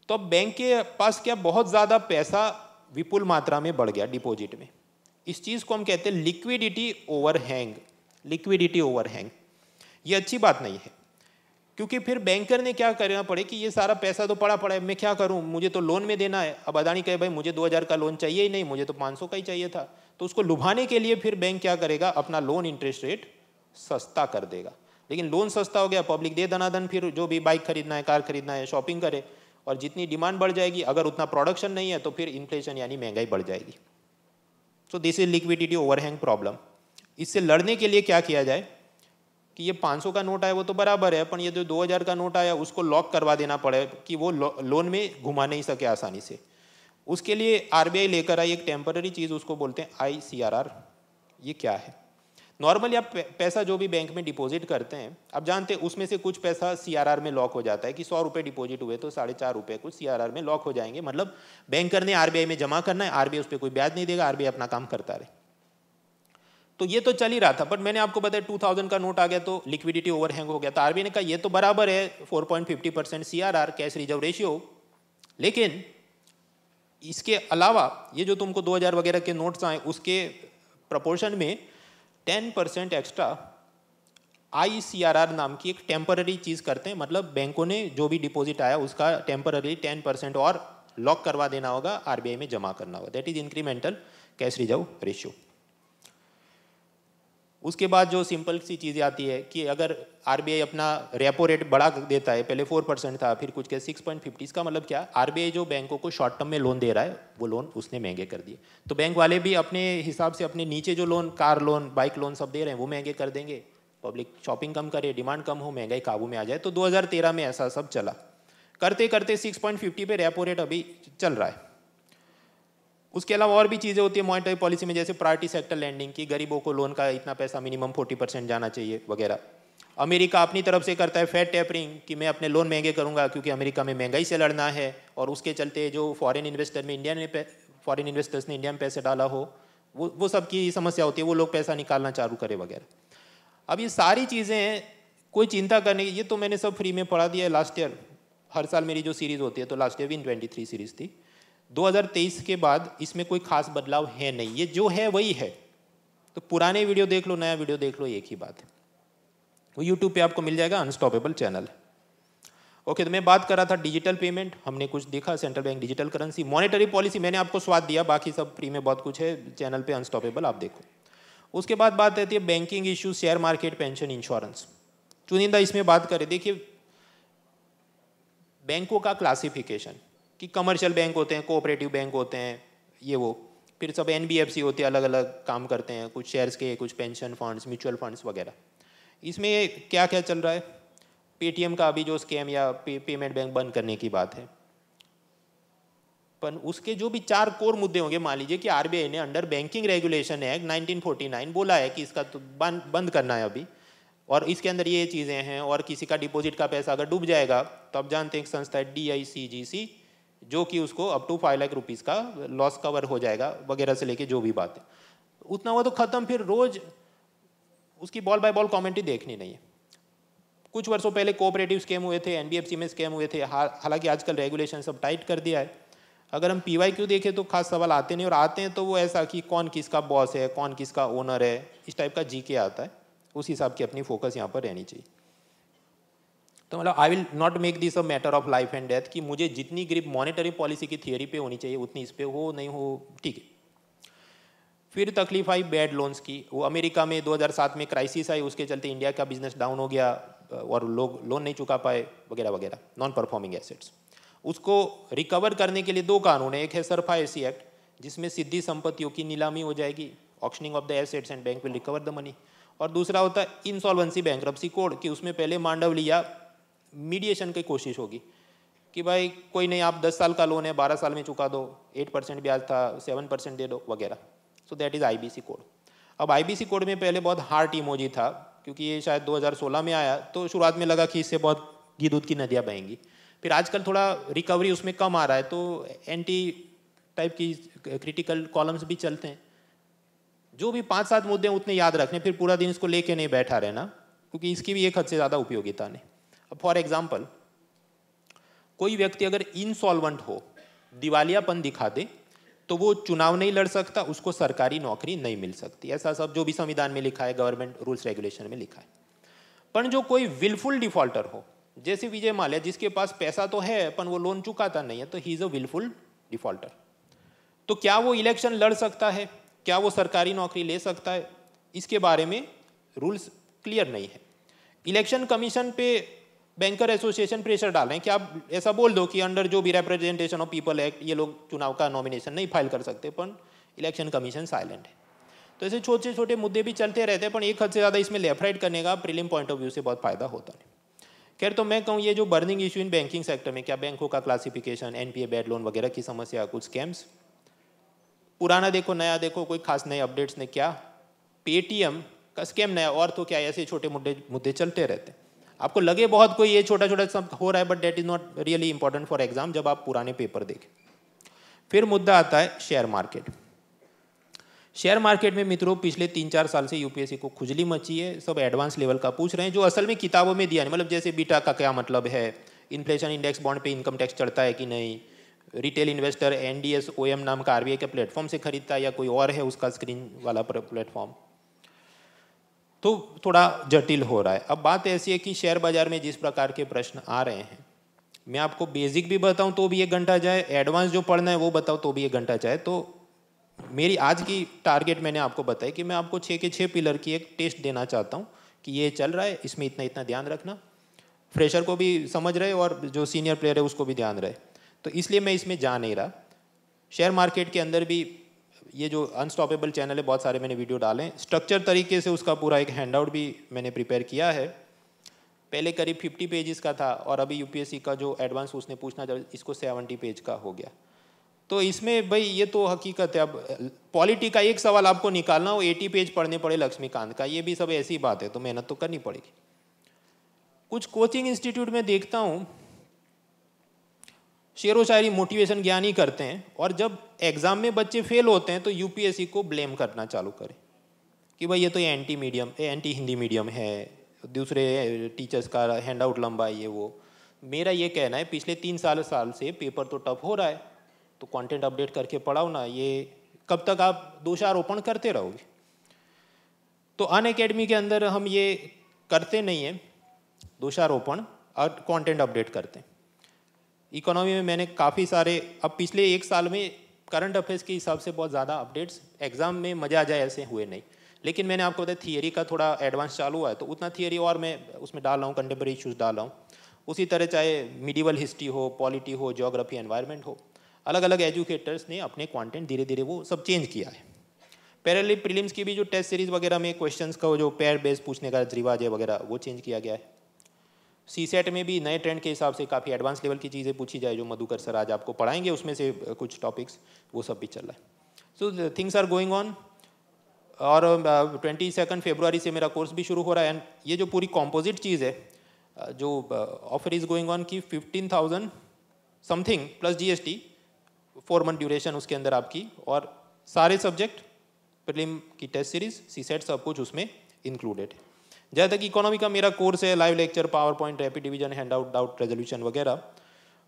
तो अब बैंक के पास क्या बहुत ज़्यादा पैसा विपुल मात्रा में बढ़ गया डिपोजिट में इस चीज़ को हम कहते हैं लिक्विडिटी ओवर लिक्विडिटी ओवर ये अच्छी बात नहीं है क्योंकि फिर बैंकर ने क्या करना पड़े कि ये सारा पैसा तो पड़ा पड़ा है मैं क्या करूं मुझे तो लोन में देना है अब अदानी कहे भाई मुझे 2000 का लोन चाहिए ही नहीं मुझे तो 500 का ही चाहिए था तो उसको लुभाने के लिए फिर बैंक क्या करेगा अपना लोन इंटरेस्ट रेट सस्ता कर देगा लेकिन लोन सस्ता हो गया पब्लिक दे दनादन फिर जो भी बाइक खरीदना है कार खरीदना है शॉपिंग करे और जितनी डिमांड बढ़ जाएगी अगर उतना प्रोडक्शन नहीं है तो फिर इन्फ्लेशन यानी महंगाई बढ़ जाएगी so this is liquidity overhang problem इससे लड़ने के लिए क्या किया जाए कि ये 500 का नोट आया वो तो बराबर है पर ये जो 2000 का नोट आया उसको लॉक करवा देना पड़े कि वो लोन में घुमा नहीं सके आसानी से उसके लिए आर लेकर आई एक टेम्पररी चीज़ उसको बोलते हैं आई सी आर आर ये क्या है नॉर्मली आप पैसा जो भी बैंक में डिपॉजिट करते हैं आप जानते हैं उसमें से कुछ पैसा सी में लॉक हो जाता है कि सौ रुपये डिपॉजिट हुए तो साढ़े चार रुपये कुछ सी में लॉक हो जाएंगे मतलब बैंकर ने आर में जमा करना है आर उस पर कोई ब्याज नहीं देगा आर अपना काम करता रहे तो ये तो चल ही रहा था बट मैंने आपको बताया टू थाउजेंड का नोट आ गया तो लिक्विडिटी ओवरहैंग हो गया था आरबीआई ने कहा ये तो बराबर है four point fifty percent C R R cash reserve ratio लेकिन इसके अलावा ये जो तुमको दो हज़ार वगैरह के नोट्स आए उसके प्रपोर्शन में ten percent extra I C R R नाम की एक टेम्पररी चीज़ करते हैं मतलब बैंकों ने जो भी डिपॉजिट आया उसका टेम्पररी टेन परसेंट और लॉक करवा देना होगा आरबीआई में जमा करना होगा that is incremental cash reserve ratio उसके बाद जो सिंपल सी चीज़ें आती है कि अगर आर अपना रेपो रेट बढ़ा देता है पहले फोर परसेंट था फिर कुछ के सिक्स पॉइंट फिफ्टी इसका मतलब क्या आर जो बैंकों को शॉर्ट टर्म में लोन दे रहा है वो लोन उसने महंगे कर दिए तो बैंक वाले भी अपने हिसाब से अपने नीचे जो loan car loan bike loan सब दे रहे हैं वो महंगे कर देंगे पब्लिक शॉपिंग कम करे डिमांड कम हो महंगाई काबू में आ जाए तो दो में ऐसा सब चला करते करते फिफ्टी पे रेपो रेट अभी चल रहा है उसके अलावा और भी चीज़ें होती है मॉनिटरी पॉलिसी में जैसे प्रायोरिटी सेक्टर लैंडिंग की गरीबों को लोन का इतना पैसा मिनिमम फोर्टी परसेंट जाना चाहिए वगैरह अमेरिका अपनी तरफ से करता है फैट टैपरिंग कि मैं अपने लोन महंगे करूंगा क्योंकि अमेरिका में महंगाई से लड़ना है और उसके चलते जो फॉरेन इन्वेस्टर में इंडिया ने फॉरेन इन्वेस्टर्स ने इंडिया में पैसे डाला हो वो वो सब की समस्या होती है वो लोग पैसा निकालना चालू करें वगैरह अब ये सारी चीज़ें कोई चिंता करने की ये तो मैंने सब फ्री में पढ़ा दिया है लास्ट ईयर हर साल मेरी जो सीरीज़ होती है तो लास्ट ईयर भी इन ट्वेंटी थ्री सीरीज़ थी 2023 के बाद इसमें कोई खास बदलाव है नहीं ये जो है वही है तो पुराने वीडियो देख लो नया वीडियो देख लो एक ही बात है वो यूट्यूब पे आपको मिल जाएगा अनस्टॉपेबल चैनल है ओके तो मैं बात कर रहा था डिजिटल पेमेंट हमने कुछ देखा central bank digital currency monetary policy मैंने आपको स्वाद दिया बाकी सब फ्री में बहुत कुछ है चैनल पे अनस्टॉपेबल आप देखो उसके बाद बात रहती है banking issue share market pension insurance चुनिंदा इसमें बात करें देखिए बैंकों का क्लासिफिकेशन कि कमर्शियल बैंक होते हैं कोऑपरेटिव बैंक होते हैं ये वो फिर सब एन बी एफ सी होते हैं अलग अलग काम करते हैं कुछ शेयर्स के कुछ पेंशन फंड्स म्यूचुअल फंड्स वगैरह इसमें क्या क्या चल रहा है पेटीएम का अभी जो स्कैम या पे, पेमेंट बैंक बंद करने की बात है पर उसके जो भी चार कोर मुद्दे होंगे मान लीजिए कि आरबीआई ने अंडर बैंकिंग रेगुलेशन एक्ट 1949 बोला है कि इसका तो बंद बंद करना है अभी और इसके अंदर ये चीज़ें हैं और किसी का डिपॉजिट का पैसा अगर डूब जाएगा तो आप जानते हैं एक संस्था है डी आई सी जी सी जो कि उसको up to five lakh rupees का लॉस कवर हो जाएगा वगैरह से लेके जो भी बात है उतना हुआ तो ख़त्म फिर रोज़ उसकी बॉल बाय बॉल कॉमेंट्री देखनी नहीं है कुछ वर्षों पहले कोऑपरेटिव स्कैम हुए थे एनबीएफसी में स्कैम हुए थे हालांकि आजकल रेगुलेशन सब टाइट कर दिया है अगर हम पी क्यों देखें तो खास सवाल आते नहीं और आते हैं तो वो ऐसा कि कौन किसका बॉस है कौन किसका ओनर है इस टाइप का जी आता है उस हिसाब की अपनी फोकस यहाँ पर रहनी चाहिए तो मतलब I will not make this a matter of life and death कि मुझे जितनी ग्रिप मॉनिटरी पॉलिसी की थियोरी पे होनी चाहिए उतनी इस पर हो नहीं हो ठीक है फिर तकलीफ आई बैड लोन्स की वो अमेरिका में 2007 में क्राइसिस आई उसके चलते इंडिया का बिजनेस डाउन हो गया और लोग लोन नहीं चुका पाए वगैरह वगैरह नॉन परफॉर्मिंग एसेट्स उसको रिकवर करने के लिए दो कानून है एक है सरफा एसी एक्ट जिसमें सिद्धि संपत्तियों की नीलामी हो जाएगी auctioning of the assets and bank will recover the money और दूसरा होता है इंसॉल्वेंसी बैंक कोड कि उसमें पहले मांडव लिया मीडिएशन की कोशिश होगी कि भाई कोई नहीं आप 10 साल का लोन है 12 साल में चुका दो 8 परसेंट ब्याज था 7 परसेंट दे दो वगैरह so that is IBC code अब आईबीसी कोड में पहले बहुत हार्ट इमोजी था क्योंकि ये शायद 2016 में आया तो शुरुआत में लगा कि इससे बहुत घी दूध की नदियाँ बहेंगी फिर आजकल थोड़ा रिकवरी उसमें कम आ रहा है तो एंटी टाइप की क्रिटिकल कॉलम्स भी चलते हैं जो भी पाँच सात मुद्दे उतने याद रखने फिर पूरा दिन इसको लेके नहीं बैठा रहना क्योंकि इसकी भी एक हद से ज़्यादा उपयोगिता नहीं अब फॉर एग्जाम्पल कोई व्यक्ति अगर इनसॉल्वेंट हो दिवालियापन दिखा दे तो वो चुनाव नहीं लड़ सकता उसको सरकारी नौकरी नहीं मिल सकती ऐसा सब जो भी संविधान में लिखा है गवर्नमेंट रूल्स रेगुलेशन में लिखा है पर जो कोई विलफुल डिफॉल्टर हो जैसे विजय माल्या जिसके पास पैसा तो है पर वो लोन चुकाता नहीं है तो he is a wilful defaulter तो क्या वो इलेक्शन लड़ सकता है क्या वो सरकारी नौकरी ले सकता है इसके बारे में रूल्स क्लियर नहीं है इलेक्शन कमीशन पे बैंकर एसोसिएशन प्रेशर डाल रहे हैं कि आप ऐसा बोल दो कि अंडर जो भी रिप्रेजेंटेशन ऑफ पीपल एक्ट ये लोग चुनाव का नॉमिनेशन नहीं फाइल कर सकते पर इलेक्शन कमीशन साइलेंट है तो ऐसे छोटे छोटे मुद्दे भी चलते रहते हैं पर एक हद से ज़्यादा इसमें लेफ्ट राइट करने का प्रीलिम पॉइंट ऑफ व्यू से बहुत फायदा होता है खैर तो मैं कहूँ ये जो burning issue in banking sector में क्या बैंकों का क्लासिफिकेशन एन बैड लोन वगैरह की समस्या कुछ स्कैम्स पुराना देखो नया देखो कोई खास नए अपडेट्स ने क्या पेटीएम का स्कैम नया और तो क्या ऐसे छोटे मुद्दे मुद्दे चलते रहते हैं आपको लगे बहुत कोई ये छोटा छोटा सब हो रहा है but that is not really important for exam जब आप पुराने पेपर देखें फिर मुद्दा आता है शेयर मार्केट शेयर मार्केट में मित्रों पिछले तीन चार साल से यूपीएससी को खुजली मची है सब एडवांस लेवल का पूछ रहे हैं जो असल में किताबों में दिया नहीं मतलब जैसे बीटा का क्या मतलब है इन्फ्लेशन इंडेक्स बॉन्ड पे इनकम टैक्स चढ़ता है कि नहीं retail investor N D S O M नाम का आर बी आई के प्लेटफॉर्म से खरीदता है या कोई और है उसका स्क्रीन वाला प्लेटफॉर्म तो थोड़ा जटिल हो रहा है अब बात ऐसी है कि शेयर बाजार में जिस प्रकार के प्रश्न आ रहे हैं मैं आपको बेसिक भी बताऊं तो भी एक घंटा जाए एडवांस जो पढ़ना है वो बताऊं तो भी एक घंटा जाए तो मेरी आज की टारगेट मैंने आपको बताया कि मैं आपको छः के छः पिलर की एक टेस्ट देना चाहता हूँ कि ये चल रहा है इसमें इतना इतना ध्यान रखना फ्रेशर को भी समझ रहे और जो सीनियर प्लेयर है उसको भी ध्यान रहे तो इसलिए मैं इसमें जा नहीं रहा शेयर मार्केट के अंदर भी ये जो अनस्टॉपेबल चैनल है बहुत सारे मैंने वीडियो डाले स्ट्रक्चर तरीके से उसका पूरा एक हैंडआउट भी मैंने प्रिपेयर किया है पहले करीब 50 पेजेस का था और अभी यूपीएससी का जो एडवांस उसने पूछना जब इसको 70 पेज का हो गया तो इसमें भाई ये तो हकीकत है अब पॉलिटी का एक सवाल आपको निकालना हो 80 पेज पढ़ने पड़े लक्ष्मीकांत का ये भी सब ऐसी बात है तो मेहनत तो करनी पड़ेगी कुछ कोचिंग इंस्टीट्यूट में देखता हूँ शेर व शायरी मोटिवेशन ज्ञान ही करते हैं और जब एग्ज़ाम में बच्चे फेल होते हैं तो यूपीएससी को ब्लेम करना चालू करें कि भाई ये तो anti medium anti Hindi medium है दूसरे टीचर्स का हैंड आउट लंबा है ये वो मेरा ये कहना है पिछले तीन साल साल से पेपर तो टफ हो रहा है तो कंटेंट अपडेट करके पढ़ाओ ना ये कब तक आप दोषारोपण करते रहोगे तो अन अकेडमी के अंदर हम ये करते नहीं हैं दोषारोपण और कंटेंट अपडेट करते हैं इकोनॉमी में मैंने काफ़ी सारे अब पिछले एक साल में करंट अफेयर्स के हिसाब से बहुत ज़्यादा अपडेट्स एग्जाम में मजा आ जाए ऐसे हुए नहीं लेकिन मैंने आपको बताया थियरी का थोड़ा एडवांस चालू हुआ है तो उतना थियरी और मैं उसमें डाल रहा हूँ कंटेम्प्रेरी इशूज़ डाल रहा हूँ उसी तरह चाहे मिडिवल हिस्ट्री हो पॉलिटी हो जोग्राफी एनवायरमेंट हो अलग अलग एजुकेटर्स ने अपने कॉन्टेंट धीरे धीरे वो सब चेंज किया है पैरेलली प्रीलिम्स की भी जो टेस्ट सीरीज वगैरह में क्वेश्चंस का जो पेयर बेस पूछने का रिवाज है वगैरह वो चेंज किया गया है सी सेट में भी नए ट्रेंड के हिसाब से काफ़ी एडवांस लेवल की चीज़ें पूछी जाए जो मधुकर सर आज आपको पढ़ाएंगे उसमें से कुछ टॉपिक्स वो सब भी चल रहा है so things are going on और ट्वेंटी सेकेंड फेब्रुआरी से मेरा कोर्स भी शुरू हो रहा है एंड ये जो पूरी कॉम्पोजिट चीज़ है जो ऑफर इज़ गोइंग ऑन की fifteen thousand something plus G S T four month duration उसके अंदर आपकी और सारे सब्जेक्ट प्रिलिम की टेस्ट सीरीज सी सेट सब कुछ उसमें इंक्लूडेड है जैसे कि इकोनॉमी का मेरा कोर्स है live lecture PowerPoint rapid division handout doubt resolution वगैरह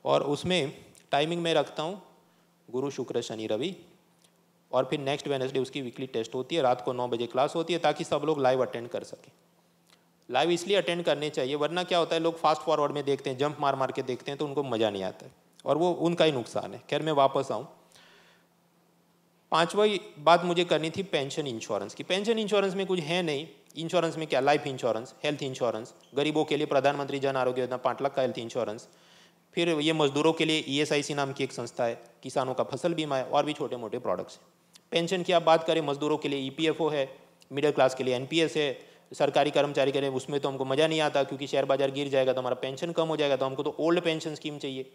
और उसमें टाइमिंग मैं रखता हूँ गुरु शुक्र शनि रवि और फिर नेक्स्ट वेनसडे उसकी वीकली टेस्ट होती है रात को नौ बजे क्लास होती है ताकि सब लोग लाइव अटेंड कर सकें लाइव इसलिए अटेंड करने चाहिए वरना क्या होता है लोग फास्ट फॉरवर्ड में देखते हैं जंप मार मार के देखते हैं तो उनको मज़ा नहीं आता है और वो उनका ही नुकसान है खैर मैं वापस आऊँ पाँचवा बात मुझे करनी थी पेंशन इंश्योरेंस की पेंशन इंश्योरेंस में कुछ है नहीं इंश्योरेंस में क्या लाइफ इंश्योरेंस हेल्थ इंश्योरेंस गरीबों के लिए प्रधानमंत्री जन आरोग्य योजना पाँच लाख का हेल्थ इंश्योरेंस फिर ये मजदूरों के लिए ई e नाम की एक संस्था है किसानों का फसल बीमा है और भी छोटे मोटे प्रोडक्ट्स हैं पेंशन की आप बात करें मजदूरों के लिए ई e है मिडिल क्लास के लिए एन है सरकारी कर्मचारी के लिए उसमें तो हमको मज़ा नहीं आता क्योंकि शेयर बाजार गिर जाएगा तो हमारा पेंशन कम हो जाएगा तो हमको तो ओल्ड पेंशन स्कीम चाहिए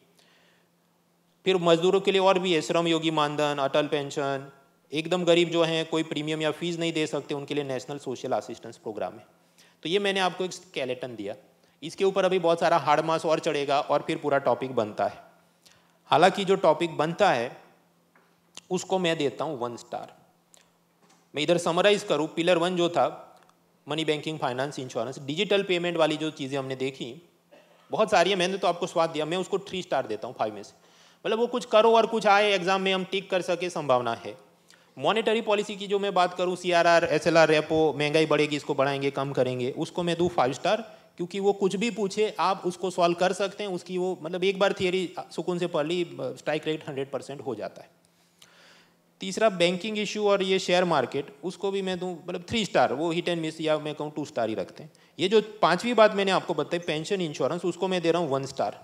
फिर मजदूरों के लिए और भी है श्रम योगी मानधन अटल पेंशन एकदम गरीब जो हैं कोई प्रीमियम या फीस नहीं दे सकते उनके लिए नेशनल सोशल असिस्टेंस प्रोग्राम है तो ये मैंने आपको एक स्केलेटन दिया इसके ऊपर अभी बहुत सारा हार्ड मास और चढ़ेगा और फिर पूरा टॉपिक बनता है हालांकि जो टॉपिक बनता है उसको मैं देता हूँ वन स्टार मैं इधर समराइज करूँ पिलर वन जो था money banking finance insurance digital payment वाली जो चीज़ें हमने देखी बहुत सारी है मैंने तो आपको स्वाद दिया मैं उसको थ्री स्टार देता हूँ फाइव में से मतलब वो कुछ करो और कुछ आए एग्जाम में हम टिक कर सके संभावना है मॉनेटरी पॉलिसी की जो मैं बात करूँ C R R S L R repo महंगाई बढ़ेगी इसको बढ़ाएंगे कम करेंगे उसको मैं दूँ फाइव स्टार क्योंकि वो कुछ भी पूछे आप उसको सॉल्व कर सकते हैं उसकी वो मतलब एक बार थियरी सुकून से पढ़ ली स्ट्राइक रेट हंड्रेड परसेंट हो जाता है तीसरा बैंकिंग इशू और ये शेयर मार्केट उसको भी मैं दूँ मतलब थ्री स्टार वो हिट एंड मिस या मैं कहूँ टू स्टार ही रखते हैं ये जो पांचवी बात मैंने आपको बताई पेंशन इंश्योरेंस उसको मैं दे रहा हूँ वन स्टार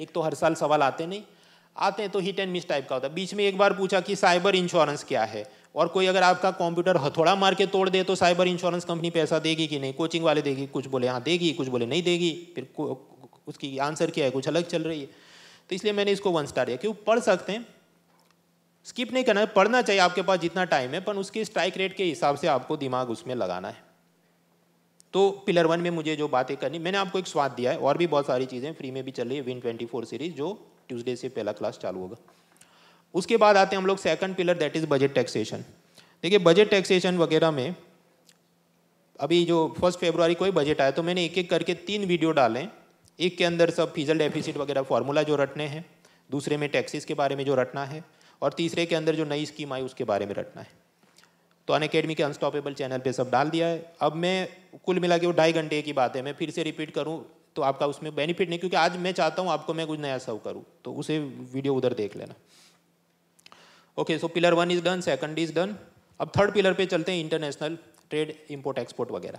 एक तो हर साल सवाल आते नहीं आते हैं तो हिट एंड मिस टाइप का होता है बीच में एक बार पूछा कि साइबर इंश्योरेंस क्या है और कोई अगर आपका कंप्यूटर हथौड़ा मार के तोड़ दे तो साइबर इंश्योरेंस कंपनी पैसा देगी कि नहीं कोचिंग वाले देगी कुछ बोले हाँ देगी कुछ बोले नहीं देगी फिर उसकी आंसर क्या है कुछ अलग चल रही है तो इसलिए मैंने इसको वन स्टार दिया क्यों पढ़ सकते हैं स्किप नहीं करना है पढ़ना चाहिए आपके पास जितना टाइम है पर उसके स्ट्राइक रेट के हिसाब से आपको दिमाग उसमें लगाना है तो पिलर वन में मुझे जो बातें करनी मैंने आपको एक स्वाद दिया है और भी बहुत सारी चीज़ें फ्री में भी चल रही है विन ट्वेंटी फोर सीरीज जो ट्यूसडे से पहला क्लास चालू होगा उसके बाद आते हैं हम लोग second pillar that is budget taxation देखिए बजट टैक्सेशन वगैरह में अभी जो फर्स्ट फेब्रुआरी को ही बजट आया तो मैंने एक एक करके तीन वीडियो डालें एक के अंदर सब फीजल डेफिसिट वगैरह फार्मूला जो रटने हैं दूसरे में टैक्सेस के बारे में जो रटना है और तीसरे के अंदर जो नई स्कीम आई उसके बारे में रटना है तो अन अकेडमी के अनस्टॉपेबल चैनल पे सब डाल दिया है अब मैं कुल मिला के वो ढाई घंटे की बात है मैं फिर से रिपीट करूँ तो आपका उसमें बेनिफिट नहीं क्योंकि आज मैं चाहता हूँ आपको मैं कुछ नया सर्व करूँ तो उसे वीडियो उधर देख लेना okay so pillar one is done second is done अब थर्ड पिलर पे चलते हैं इंटरनेशनल ट्रेड इंपोर्ट एक्सपोर्ट वगैरह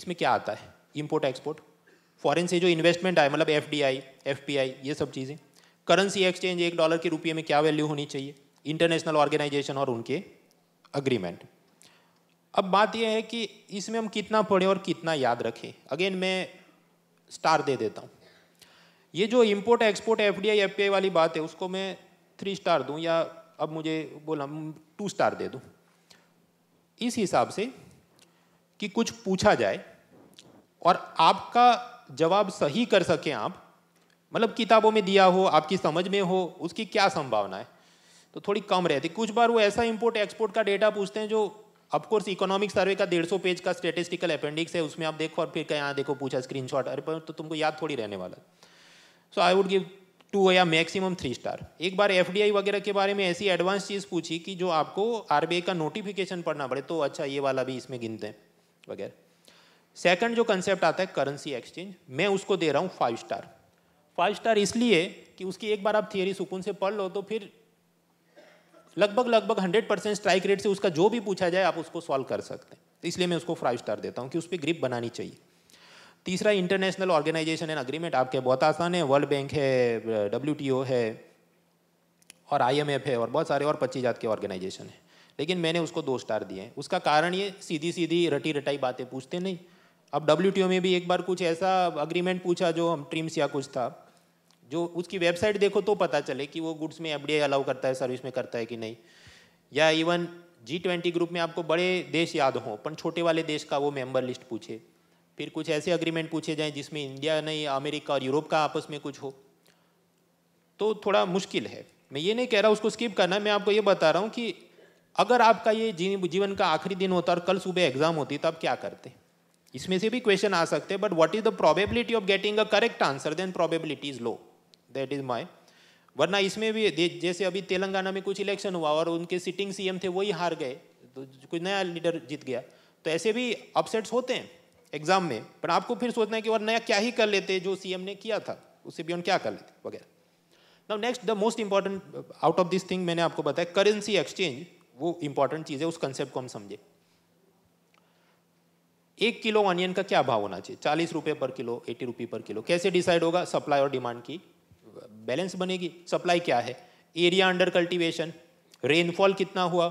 इसमें क्या आता है इंपोर्ट एक्सपोर्ट फॉरेन से जो इन्वेस्टमेंट आए मतलब एफ डी ये सब चीज़ें करेंसी एक्सचेंज एक डॉलर के रुपये में क्या वैल्यू होनी चाहिए इंटरनेशनल ऑर्गेनाइजेशन और उनके अग्रीमेंट अब बात यह है कि इसमें हम कितना पढ़ें और कितना याद रखें अगेन मैं स्टार दे देता हूँ ये जो import export F D I F I वाली बात है उसको मैं थ्री स्टार दूँ या अब मुझे बोला टू स्टार दे दूँ इस हिसाब से कि कुछ पूछा जाए और आपका जवाब सही कर सकें आप मतलब किताबों में दिया हो आपकी समझ में हो उसकी क्या संभावना है तो थोड़ी कम रहती कुछ बार वो ऐसा इम्पोर्ट एक्सपोर्ट का डेटा पूछते हैं जो अफकोर्स इकोनॉमिक सर्वे का डेढ़ सौ पेज का स्टेटिस्टिकल अपेंडिक्स है उसमें आप देखो और फिर क्या यहाँ देखो पूछा स्क्रीन शॉट अरे तो तुमको याद थोड़ी रहने वाला so I would give two या मैक्सिमम थ्री स्टार एक बार एफ वगैरह के बारे में ऐसी एडवांस चीज़ पूछी कि जो आपको आर का नोटिफिकेशन पढ़ना पड़े तो अच्छा ये वाला भी इसमें गिनते हैं वगैरह सेकंड जो कंसेप्ट आता है करेंसी एक्सचेंज मैं उसको दे रहा हूँ फाइव स्टार फाइव स्टार इसलिए कि उसकी एक बार आप थियोरी सुकून से पढ़ लो तो फिर लगभग लगभग हंड्रेड परसेंट स्ट्राइक रेट से उसका जो भी पूछा जाए आप उसको सॉल्व कर सकते हैं तो इसलिए मैं उसको फाइव स्टार देता हूँ कि उस पर ग्रिप बनानी चाहिए तीसरा इंटरनेशनल ऑर्गेनाइजेशन एंड अग्रीमेंट आपके बहुत आसान है वर्ल्ड बैंक है डब्ल्यू है और आई है और बहुत सारे और पच्चीस जात के ऑर्गेनाइजेशन है लेकिन मैंने उसको दो स्टार दिए हैं उसका कारण ये सीधी सीधी रटी रटाई बातें पूछते नहीं अब डब्ल्यू में भी एक बार कुछ ऐसा अग्रीमेंट पूछा जो हम ट्रीम्स या कुछ था जो उसकी वेबसाइट देखो तो पता चले कि वो गुड्स में एफ अलाउ करता है सर्विस में करता है कि नहीं या इवन जी ट्वेंटी ग्रुप में आपको बड़े देश याद हों पर छोटे वाले देश का वो मेंबर लिस्ट पूछे फिर कुछ ऐसे अग्रीमेंट पूछे जाएं जिसमें इंडिया नहीं अमेरिका और यूरोप का आपस में कुछ हो तो थोड़ा मुश्किल है मैं ये नहीं कह रहा उसको स्किप करना मैं आपको ये बता रहा हूँ कि अगर आपका ये जीवन का आखिरी दिन होता और कल सुबह एग्जाम होती तो आप क्या करते इसमें से भी क्वेश्चन आ सकते हैं but what is the probability of getting a correct answer then probability is low that is my वरना इसमें भी जैसे अभी तेलंगाना में कुछ इलेक्शन हुआ और उनके सिटिंग सीएम थे वही हार गए तो कुछ नया लीडर जीत गया तो ऐसे भी अपसेट्स होते हैं एग्जाम में पर आपको फिर सोचना है कि और नया क्या ही कर लेते जो सीएम ने किया था उससे बियॉन्ड क्या कर लेते वगैरह now next the most important out of this thing मैंने आपको बताया करेंसी एक्सचेंज वो इंपॉर्टेंट चीज़ है उस कंसेप्ट को हम समझे एक किलो ऑनियन का क्या भाव होना चाहिए चालीस रुपये पर किलो एटी रुपये पर किलो कैसे डिसाइड होगा सप्लाई और डिमांड की बैलेंस बनेगी सप्लाई क्या है एरिया अंडर कल्टीवेशन रेनफॉल कितना हुआ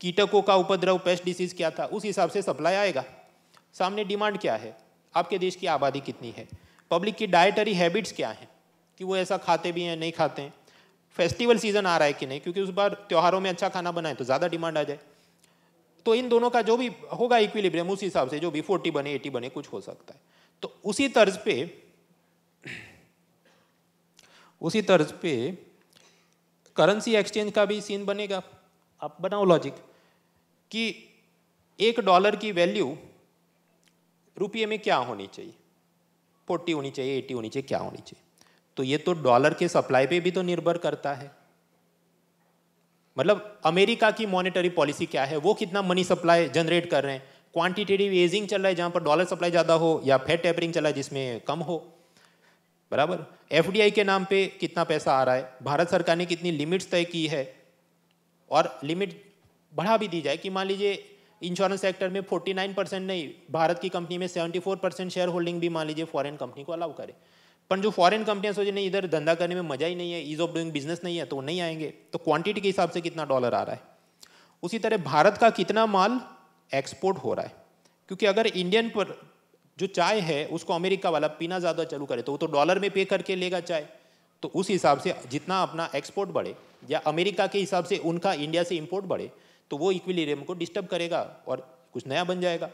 कीटकों का उपद्रव पेस्ट डिसीज क्या था उस हिसाब से सप्लाई आएगा सामने डिमांड क्या है आपके देश की आबादी कितनी है पब्लिक की डाइटरी हैबिट्स क्या हैं कि वो ऐसा खाते भी हैं नहीं खाते हैं फेस्टिवल सीजन आ रहा है कि नहीं क्योंकि उस बार त्योहारों में अच्छा खाना बनाए तो ज़्यादा डिमांड आ जाए तो इन दोनों का जो भी होगा इक्विलिब्रियम उस हिसाब से जो भी फोर्टी बने एटी बने कुछ हो सकता है तो उसी तर्ज पे उसी तर्ज पे करेंसी एक्सचेंज का भी सीन बनेगा आप बनाओ लॉजिक कि एक डॉलर की वैल्यू रुपये में क्या होनी चाहिए फोर्टी होनी चाहिए एटी होनी चाहिए क्या होनी चाहिए तो ये तो डॉलर के सप्लाई पे भी तो निर्भर करता है मतलब अमेरिका की मॉनेटरी पॉलिसी क्या है वो कितना मनी सप्लाई जनरेट कर रहे हैं क्वांटिटेटिव एजिंग चल रहा है जहाँ पर डॉलर सप्लाई ज़्यादा हो या फेट टेपरिंग चला है जिसमें कम हो बराबर एफडीआई के नाम पे कितना पैसा आ रहा है भारत सरकार ने कितनी लिमिट्स तय की है और लिमिट बढ़ा भी दी जाए कि मान लीजिए इंश्योरेंस सेक्टर में 49 परसेंट नहीं भारत की कंपनी में 74 परसेंट शेयर होल्डिंग भी मान लीजिए फॉरेन कंपनी को अलाउ करे पर जो फॉरेन कंपनियां सोचे नहीं इधर धंधा करने में मजा ही नहीं है ईज ऑफ डूइंग बिजनेस नहीं है तो नहीं आएंगे तो क्वांटिटी के हिसाब से कितना डॉलर आ रहा है उसी तरह भारत का कितना माल एक्सपोर्ट हो रहा है क्योंकि अगर इंडियन जो चाय है उसको अमेरिका वाला पीना ज़्यादा चालू करे तो वो तो डॉलर में पे करके लेगा चाय तो उस हिसाब से जितना अपना एक्सपोर्ट बढ़े या अमेरिका के हिसाब से उनका इंडिया से इम्पोर्ट बढ़े तो वो रेम को डिस्टर्ब करेगा और कुछ नया बन जाएगा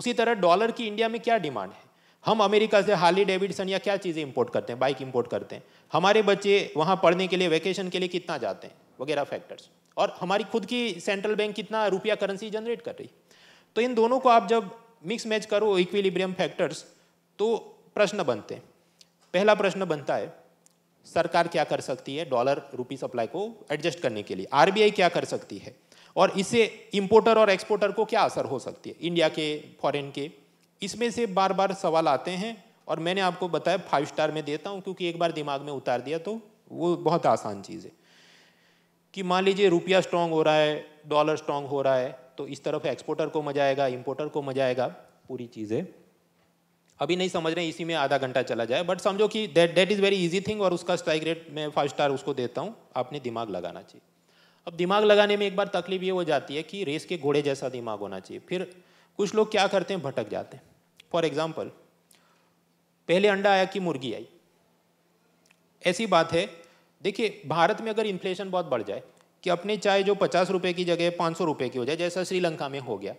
उसी तरह डॉलर की इंडिया में क्या डिमांड है हम अमेरिका से हार्ली डेविडसन या क्या चीज़ें इम्पोर्ट करते हैं बाइक इम्पोर्ट करते हैं हमारे बच्चे वहाँ पढ़ने के लिए वैकेशन के लिए कितना जाते हैं वगैरह फैक्टर्स और हमारी खुद की सेंट्रल बैंक कितना रुपया करेंसी जनरेट कर रही तो इन दोनों को आप जब मिक्स मैच करो इक्विलिब्रियम फैक्टर्स तो प्रश्न बनते हैं पहला प्रश्न बनता है सरकार क्या कर सकती है डॉलर रुपी सप्लाई को एडजस्ट करने के लिए आरबीआई क्या कर सकती है और इससे इंपोर्टर और एक्सपोर्टर को क्या असर हो सकती है इंडिया के फॉरेन के इसमें से बार बार सवाल आते हैं और मैंने आपको बताया फाइव स्टार में देता हूँ क्योंकि एक बार दिमाग में उतार दिया तो वो बहुत आसान चीज़ है कि मान लीजिए रुपया स्ट्रांग हो रहा है डॉलर स्ट्रांग हो रहा है तो इस तरफ एक्सपोर्टर को मजा आएगा इम्पोर्टर को मजा आएगा पूरी चीज़ें अभी नहीं समझ रहे हैं इसी में आधा घंटा चला जाए बट समझो कि that that is very easy thing और उसका स्ट्राइक रेट मैं फाइव स्टार उसको देता हूँ आपने दिमाग लगाना चाहिए अब दिमाग लगाने में एक बार तकलीफ ये हो जाती है कि रेस के घोड़े जैसा दिमाग होना चाहिए फिर कुछ लोग क्या करते हैं भटक जाते हैं फॉर एग्जाम्पल पहले अंडा आया कि मुर्गी आई ऐसी बात है देखिए भारत में अगर इन्फ्लेशन बहुत बढ़ जाए कि अपनी चाय जो पचास रुपए की जगह पाँच सौ रुपये की हो जाए जैसा श्रीलंका में हो गया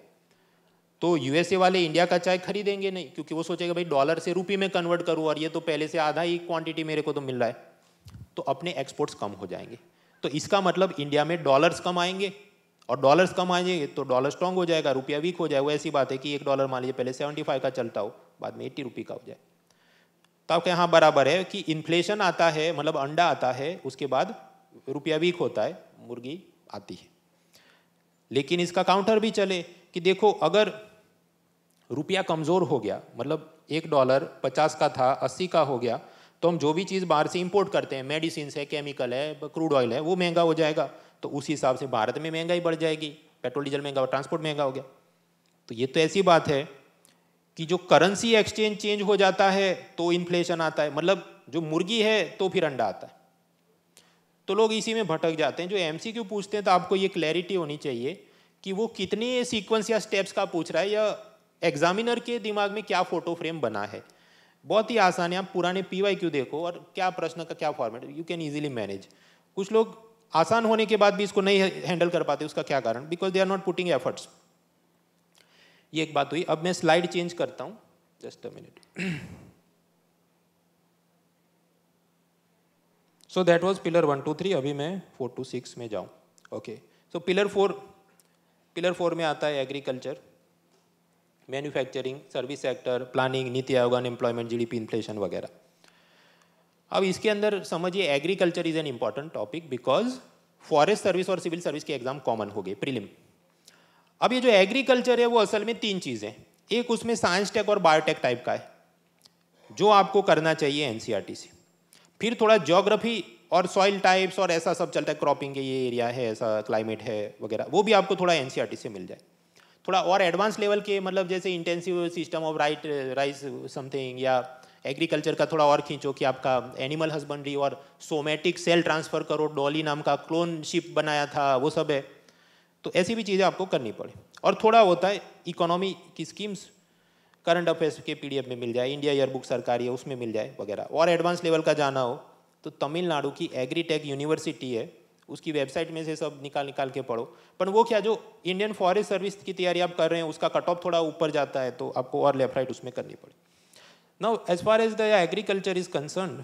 तो यूएसए वाले इंडिया का चाय खरीदेंगे नहीं क्योंकि वो सोचेगा भाई डॉलर से रुपये में कन्वर्ट करूँ और ये तो पहले से आधा ही क्वांटिटी मेरे को तो मिल रहा है तो अपने एक्सपोर्ट्स कम हो जाएंगे तो इसका मतलब इंडिया में डॉलर्स कम आएंगे और डॉलर्स कम आएंगे तो डॉलर स्ट्रांग हो जाएगा रुपया वीक हो जाएगा ऐसी बात है कि एक डॉलर मान लीजिए पहले सेवेंटी फाइव का चलता हो बाद में एट्टी रुपये का हो जाए तो आपके यहाँ बराबर है कि इन्फ्लेशन आता है मतलब अंडा आता है उसके बाद रुपया वीक होता है मुर्गी आती है लेकिन इसका काउंटर भी चले कि देखो अगर रुपया कमज़ोर हो गया मतलब एक डॉलर पचास का था अस्सी का हो गया तो हम जो भी चीज़ बाहर से इंपोर्ट करते हैं मेडिसिन है केमिकल है क्रूड ऑयल है वो महंगा हो जाएगा तो उस हिसाब से भारत में महंगाई बढ़ जाएगी पेट्रोल डीजल महंगा हुआ ट्रांसपोर्ट महंगा हो गया तो ये तो ऐसी बात है कि जो करेंसी एक्सचेंज चेंज हो जाता है तो इन्फ्लेशन आता है मतलब जो मुर्गी है तो फिर अंडा आता है तो लोग इसी में भटक जाते हैं जो एम पूछते हैं तो आपको ये क्लैरिटी होनी चाहिए कि वो कितने सीक्वेंस या स्टेप्स का पूछ रहा है या एग्जामिनर के दिमाग में क्या फोटो फ्रेम बना है बहुत ही आसान है आप पुराने पी वाई क्यू देखो और क्या प्रश्न का क्या format you can easily manage कुछ लोग आसान होने के बाद भी इसको नहीं हैंडल कर पाते उसका क्या कारण because they are not putting efforts ये एक बात हुई अब मैं स्लाइड चेंज करता हूँ just a minute so that was pillar one two three अभी मैं फोर टू सिक्स में जाऊँ okay so pillar four pillar four में आता है agriculture manufacturing service sector planning NITI Aayog unemployment P inflation वगैरह अब इसके अंदर समझिए agriculture is an important topic because forest service और सिविल सर्विस के एग्जाम कॉमन हो गए प्रीलिम अब ये जो एग्रीकल्चर है वो असल में तीन चीज़ें एक उसमें साइंस टेक और बायोटेक टाइप का है जो आपको करना चाहिए एन से फिर थोड़ा जोग्राफी और सॉइल टाइप्स और ऐसा सब चलता है क्रॉपिंग के ये एरिया है ऐसा क्लाइमेट है वगैरह वो भी आपको थोड़ा एन e से मिल जाए थोड़ा और एडवांस लेवल के मतलब जैसे intensive system of right rice something या एग्रीकल्चर का थोड़ा और खींचो कि आपका एनिमल हस्बेंड्री और सोमेटिक सेल ट्रांसफ़र करो डॉली नाम का क्लोन शिप बनाया था वो सब है तो ऐसी भी चीज़ें आपको करनी पड़े और थोड़ा होता है इकोनॉमी की स्कीम्स करंट अफेयर्स के पीडीएफ में मिल जाए इंडिया ईयरबुक सरकारी है उसमें मिल जाए वगैरह और एडवांस लेवल का जाना हो तो तमिलनाडु की एग्रीटेक यूनिवर्सिटी है उसकी वेबसाइट में से सब निकाल निकाल के पढ़ो पर वो क्या जो इंडियन फॉरेस्ट सर्विस की तैयारी आप कर रहे हैं उसका कट ऑफ थोड़ा ऊपर जाता है तो आपको और लेफ्ट राइट उसमें करनी पड़े now as far as the agriculture is concern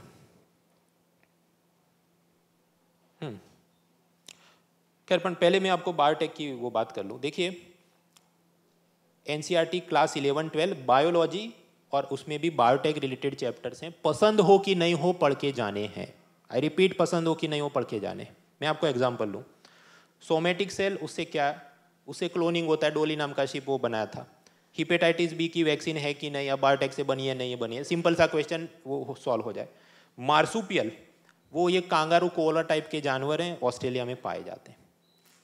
खैर पर पहले मैं आपको बायोटेक की वो बात कर लूँ देखिए N class eleven twelve biology और उसमें भी बायोटेक रिलेटेड चैप्टर्स हैं पसंद हो कि नहीं हो पढ़ के जाने हैं आई रिपीट पसंद हो कि नहीं हो पढ़ के जाने मैं आपको एग्जाम्पल लूँ सोमेटिक सेल उससे क्या उससे क्लोनिंग होता है डोली नाम का शिप वो बनाया था हिपेटाइटिस बी की वैक्सीन है कि नहीं या बायोटेक से बनी है नहीं बनी है सिंपल सा क्वेश्चन वो सॉल्व हो जाए मार्सुपियल वो ये कांगारू कोला टाइप के जानवर हैं ऑस्ट्रेलिया में पाए जाते हैं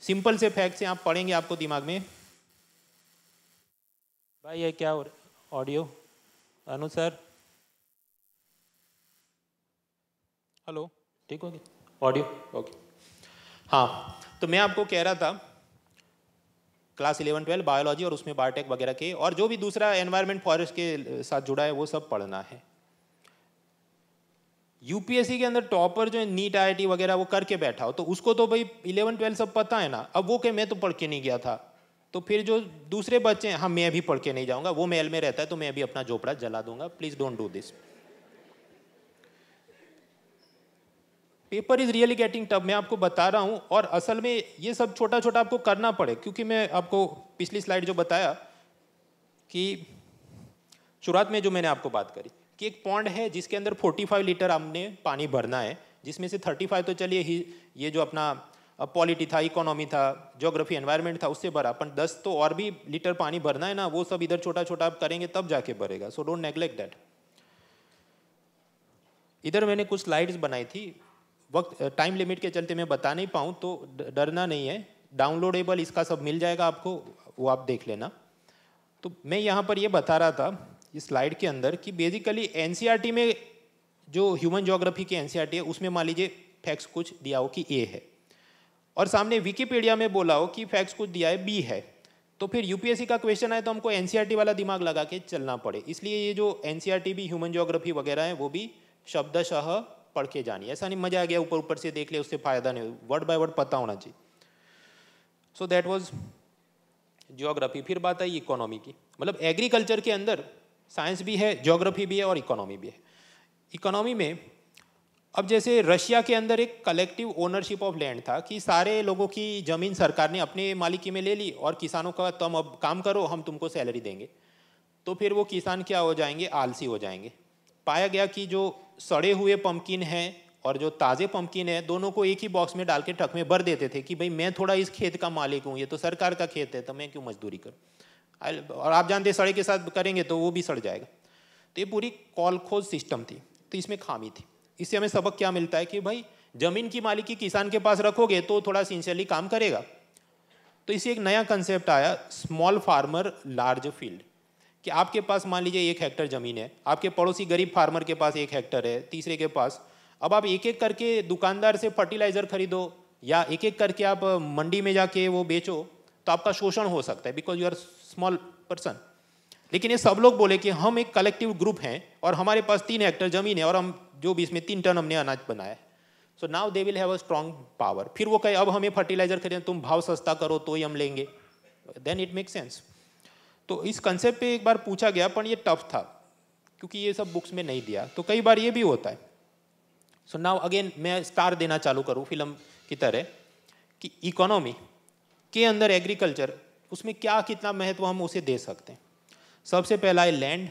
सिंपल से फैक्ट से आप पढ़ेंगे आपको दिमाग में भाई ये क्या ऑडियो अनु सर हेलो ठीक हो गया ऑडियो ओके हाँ तो मैं आपको कह रहा था क्लास इलेवन ट्वेल्व बायोलॉजी और उसमें बायोटेक वगैरह के और जो भी दूसरा एनवायरनमेंट फॉरेस्ट के साथ जुड़ा है वो सब पढ़ना है यूपीएससी के अंदर टॉपर जो है नीट आई वगैरह वो करके बैठा हो तो उसको तो भाई इलेवन ट्वेल्व सब पता है ना अब वो कह मैं तो पढ़ के नहीं गया था तो फिर जो दूसरे बच्चे हैं हाँ मैं भी पढ़ के नहीं जाऊंगा वो मेल में रहता है तो मैं भी अपना झोपड़ा जला दूंगा please don't do this paper is really getting tough मैं आपको बता रहा हूँ और असल में ये सब छोटा छोटा आपको करना पड़े क्योंकि मैं आपको पिछली स्लाइड जो बताया कि शुरुआत में जो मैंने आपको बात करी कि एक पॉन्ड है जिसके अंदर 45 लीटर हमने पानी भरना है जिसमें से 35 तो चलिए ही ये जो अपना अब पॉलिटी था इकोनॉमी था जोग्राफी एनवायरनमेंट था उससे भरा अपन दस तो और भी लीटर पानी भरना है ना वो सब इधर छोटा छोटा आप करेंगे तब जाके भरेगा सो डोंट नेग्लेक्ट दैट इधर मैंने कुछ स्लाइड्स बनाई थी वक्त टाइम लिमिट के चलते मैं बता नहीं पाऊँ तो डरना नहीं है डाउनलोडेबल इसका सब मिल जाएगा आपको वो आप देख लेना तो मैं यहाँ पर ये बता रहा था इस स्लाइड के अंदर कि बेसिकली एन e में जो ह्यूमन जोग्राफी की एन e है उसमें मान लीजिए फैक्स कुछ दिया हो कि ए है और सामने विकीपीडिया में बोला हो कि फैक्स कुछ दिया है बी है तो फिर यूपीएससी का क्वेश्चन आए तो हमको एनसीईआरटी e वाला दिमाग लगा के चलना पड़े इसलिए ये जो एनसीईआरटी e भी ह्यूमन जोग्राफी वगैरह है वो भी शब्दशह पढ़ के जानी ऐसा नहीं मजा आ गया ऊपर ऊपर से देख लिया उससे फायदा नहीं वर्ड बाय वर्ड पता होना चाहिए सो दैट वॉज जोग्राफी फिर बात आई इकोनॉमी की मतलब एग्रीकल्चर के अंदर साइंस भी है जोग्राफी भी है और इकोनॉमी भी है इकोनॉमी में अब जैसे रशिया के अंदर एक कलेक्टिव ओनरशिप ऑफ लैंड था कि सारे लोगों की ज़मीन सरकार ने अपने मालिकी में ले ली और किसानों का तुम अब काम करो हम तुमको सैलरी देंगे तो फिर वो किसान क्या हो जाएंगे आलसी हो जाएंगे पाया गया कि जो सड़े हुए पम्पकिन हैं और जो ताज़े पम्पकिन है दोनों को एक ही बॉक्स में डाल के ट्रक में भर देते थे कि भाई मैं थोड़ा इस खेत का मालिक हूँ ये तो सरकार का खेत है तो मैं क्यों मजदूरी करूँ और आप जानते सड़े के साथ करेंगे तो वो भी सड़ जाएगा तो ये पूरी कॉल खोज सिस्टम थी तो इसमें खामी थी इससे हमें सबक क्या मिलता है कि भाई जमीन की मालिकी किसान के पास रखोगे तो थोड़ा सिंसियरली काम करेगा तो इसे एक नया कंसेप्ट आया स्मॉल फार्मर लार्ज फील्ड कि आपके पास मान लीजिए एक हेक्टर ज़मीन है आपके पड़ोसी गरीब फार्मर के पास एक हेक्टर है तीसरे के पास अब आप एक एक करके दुकानदार से फर्टिलाइज़र खरीदो या एक एक करके आप मंडी में जाके वो बेचो तो आपका शोषण हो सकता है because you are small person लेकिन ये सब लोग बोले कि हम एक कलेक्टिव ग्रुप हैं और हमारे पास तीन हेक्टर ज़मीन है और हम जो भी इसमें तीन टन हमने अनाज बनाया है so now they will have a strong power फिर वो कहे अब हमें फर्टिलाइजर खरीदें तुम भाव सस्ता करो तो ही हम लेंगे देन इट मेक सेंस तो इस कंसेप्ट पे एक बार पूछा गया पर ये टफ था क्योंकि ये सब बुक्स में नहीं दिया तो कई बार ये भी होता है सो नाउ अगेन मैं स्टार देना चालू करूँ फिल्म की तरह कि इकोनॉमी के अंदर एग्रीकल्चर उसमें क्या कितना महत्व हम उसे दे सकते हैं सबसे पहला है लैंड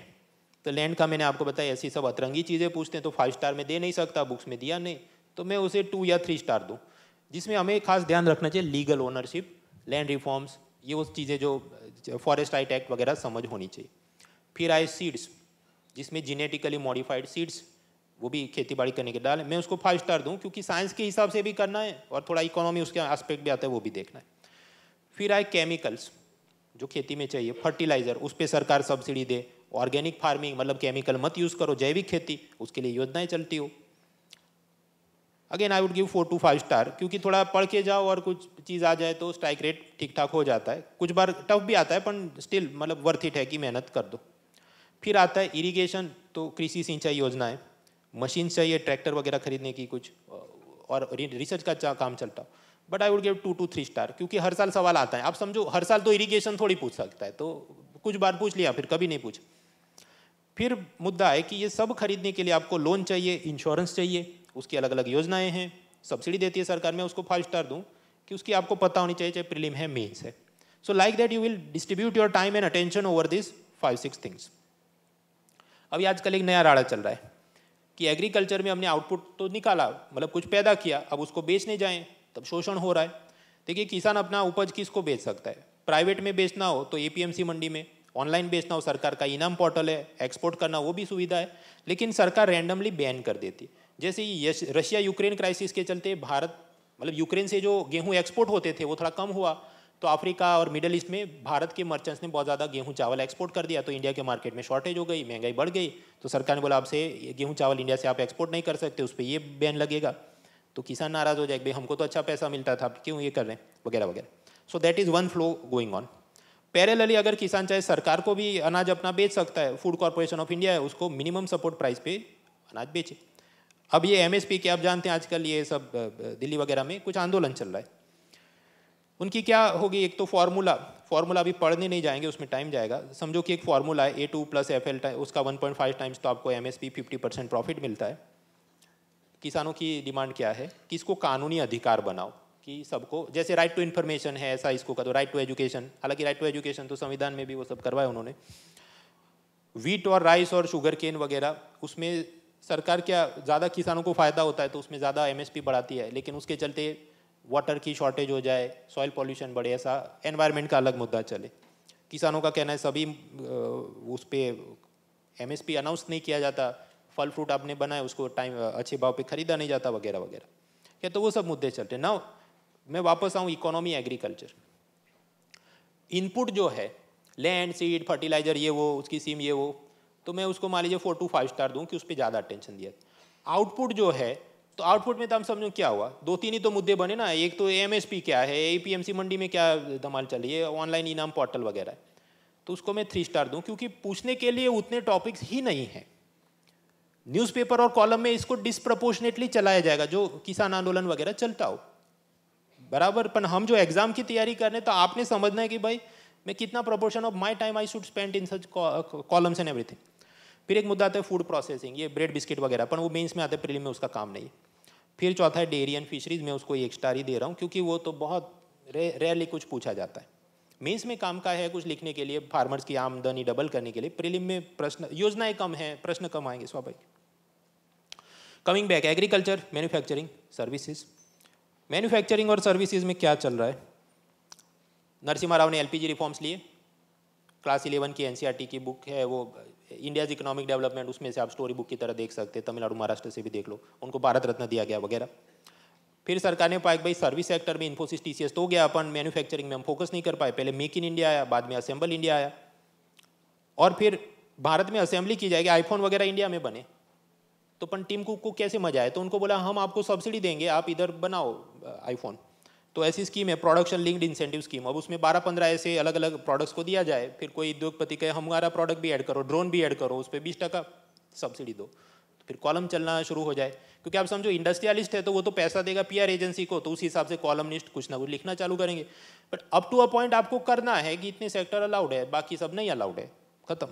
तो लैंड का मैंने आपको बताया ऐसी सब अतरंगी चीज़ें पूछते हैं तो फाइव स्टार में दे नहीं सकता बुक्स में दिया नहीं तो मैं उसे टू या थ्री स्टार दूँ जिसमें हमें खास ध्यान रखना चाहिए लीगल ओनरशिप लैंड रिफॉर्म्स ये वो चीज़ें जो फॉरेस्ट राइट एक्ट वगैरह समझ होनी चाहिए फिर आए सीड्स जिसमें जीनेटिकली मॉडिफाइड सीड्स वो भी खेती बाड़ी करने के डाल मैं उसको फाइव स्टार दूँ क्योंकि साइंस के हिसाब से भी करना है और थोड़ा इकोनॉमी उसके आस्पेक्ट भी आता है वो भी देखना है फिर आए केमिकल्स जो खेती में चाहिए फर्टिलाइज़र उस पर सरकार सब्सिडी दे ऑर्गेनिक फार्मिंग मतलब केमिकल मत यूज़ करो जैविक खेती उसके लिए योजनाएं चलती हो again I would give four to five star क्योंकि थोड़ा पढ़ के जाओ और कुछ चीज़ आ जाए तो स्ट्राइक रेट ठीक ठाक हो जाता है कुछ बार टफ भी आता है पर स्टिल मतलब वर्थ इट है कि मेहनत कर दो फिर आता है इरीगेशन तो कृषि सिंचाई योजना है मशीन चाहिए ट्रैक्टर वगैरह खरीदने की कुछ और रिसर्च का काम चलता हो but I would give two to three star क्योंकि हर साल सवाल आता है आप समझो हर साल तो इरिगेशन थोड़ी पूछ सकता है तो कुछ बार पूछ लिया फिर कभी नहीं पूछा फिर मुद्दा है कि ये सब खरीदने के लिए आपको लोन चाहिए इंश्योरेंस चाहिए उसकी अलग अलग योजनाएं हैं सब्सिडी देती है सरकार में उसको फाइव स्टार दूँ कि उसकी आपको पता होनी चाहिए चाहे प्रीलिम है मेन्स है so like that you will distribute your time and attention over this five six things अभी आजकल एक नया राड़ा चल रहा है कि एग्रीकल्चर में हमने आउटपुट तो निकाला मतलब कुछ पैदा किया अब उसको बेचने जाएं तब शोषण हो रहा है देखिए किसान अपना उपज किसको बेच सकता है प्राइवेट में बेचना हो तो एपीएमसी मंडी में ऑनलाइन बेचना हो सरकार का इनाम पोर्टल है एक्सपोर्ट करना वो भी सुविधा है लेकिन सरकार रैंडमली बैन कर देती है जैसे रशिया यूक्रेन क्राइसिस के चलते भारत मतलब यूक्रेन से जो गेहूँ एक्सपोर्ट होते थे वो थोड़ा कम हुआ तो अफ्रीका और मिडल ईस्ट में भारत के मर्चेंट्स ने बहुत ज़्यादा गेहूं चावल एक्सपोर्ट कर दिया तो इंडिया के मार्केट में शॉर्टेज हो गई महंगाई बढ़ गई तो सरकार ने बोला आपसे गेहूं चावल इंडिया से आप एक्सपोर्ट नहीं कर सकते उस पर ये बैन लगेगा तो किसान नाराज़ हो जाएगा भाई हमको तो अच्छा पैसा मिलता था क्यों ये कर रहे हैं वगैरह वगैरह so that is one flow going on parallelly अगर किसान चाहे सरकार को भी अनाज अपना बेच सकता है फूड कॉरपोरेशन ऑफ इंडिया है उसको मिनिमम सपोर्ट प्राइस पे अनाज बेचे अब ये एम के आप जानते हैं आजकल ये सब दिल्ली वगैरह में कुछ आंदोलन चल रहा है उनकी क्या होगी एक तो फार्मूला फार्मूला अभी पढ़ने नहीं जाएंगे उसमें टाइम जाएगा समझो कि एक फार्मूला है A two plus F L उसका वन पॉइंट फाइव टाइम्स तो आपको M S P fifty percent profit मिलता है किसानों की डिमांड क्या है कि इसको कानूनी अधिकार बनाओ कि सबको जैसे राइट टू इन्फॉर्मेशन है ऐसा इसको का तो राइट टू एजुकेशन हालांकि राइट टू एजुकेशन तो संविधान में भी वो सब करवाया उन्होंने वीट और राइस और शुगर केन वगैरह उसमें सरकार क्या ज़्यादा किसानों को फ़ायदा होता है तो उसमें ज़्यादा एमएसपी बढ़ाती है लेकिन उसके चलते वाटर की शॉर्टेज हो जाए सॉइल पॉल्यूशन बढ़े ऐसा एनवायरमेंट का अलग मुद्दा चले किसानों का कहना है सभी उस पर एम अनाउंस नहीं किया जाता फल फ्रूट आपने बनाए उसको टाइम अच्छे भाव पे खरीदा नहीं जाता वगैरह वगैरह क्या तो वो सब मुद्दे चलते ना मैं वापस आऊँ इकोनॉमी एग्रीकल्चर इनपुट जो है लैंड सीड फर्टिलाइजर ये वो उसकी सीम ये वो तो मैं उसको मान लीजिए फोर टू फाइव स्टार दूँ कि उस पर ज़्यादा अटेंशन दिया आउटपुट जो है तो आउटपुट में तो हम समझो क्या हुआ दो तीन ही तो मुद्दे बने ना एक तो एम क्या है ए मंडी में क्या धमाल चल रही है ऑनलाइन इनाम पोर्टल वगैरह तो उसको मैं थ्री स्टार दूँ क्योंकि पूछने के लिए उतने टॉपिक्स ही नहीं हैं न्यूज़पेपर और कॉलम में इसको डिस्प्रपोर्शनेटली चलाया जाएगा जो किसान आंदोलन वगैरह चलता हो बराबर पर हम जो एग्ज़ाम की तैयारी कर रहे हैं तो आपने समझना है कि भाई मैं कितना proportion of my time I should spend in such columns and everything फिर एक मुद्दा आता है फूड प्रोसेसिंग ये ब्रेड बिस्किट वगैरह पर वो मेन्स में आता है प्रिलिम में उसका काम नहीं है फिर चौथा है डेयरी एंड फिशरीज मैं उसको एक स्टार ही दे रहा हूँ क्योंकि वो तो बहुत रेयरली कुछ पूछा जाता है मेंस में काम का है कुछ लिखने के लिए फार्मर्स की आमदनी डबल करने के लिए प्रिलिम में प्रश्न योजनाएं कम हैं प्रश्न कम आएंगे स्वाभाविक coming back agriculture manufacturing services manufacturing और सर्विसेज में क्या चल रहा है नरसिम्हा राव ने एल रिफॉर्म्स लिए क्लास इलेवन की एन e की बुक है वो इंडियाज इकोनॉमिक डेवलपमेंट उसमें से आप स्टोरी बुक की तरह देख सकते हैं तमिलनाडु महाराष्ट्र से भी देख लो उनको भारत रत्न दिया गया वगैरह फिर सरकार ने पाया भाई सर्विस सेक्टर में इन्फोसिस टी तो गया अपन मैन्युफैक्चरिंग में हम फोकस नहीं कर पाए पहले मेक इन इंडिया आया बाद में असेंबल इंडिया आया और फिर भारत में असेंबली की जाएगी आईफोन वगैरह इंडिया में बने तो अपन टीम कुक को कैसे मजा आए तो उनको बोला हम आपको सब्सिडी देंगे आप इधर बनाओ आईफोन तो ऐसी स्कीम है प्रोडक्शन लिंक्ड इंसेंटिव स्कीम अब उसमें बारह पंद्रह ऐसे अलग अलग प्रोडक्ट्स को दिया जाए फिर कोई उद्योगपति कहे हमारा प्रोडक्ट भी ऐड करो ड्रोन भी ऐड करो उस पर बीस टका सब्सिडी दो तो फिर कॉलम चलना शुरू हो जाए क्योंकि आप समझो इंडस्ट्रियलिस्ट है तो वो तो पैसा देगा पी एजेंसी को तो उस हिसाब से कॉलमिस्ट कुछ ना कुछ लिखना चालू करेंगे but up to a point आपको करना है कि इतने सेक्टर अलाउड है बाकी सब नहीं अलाउड है खत्म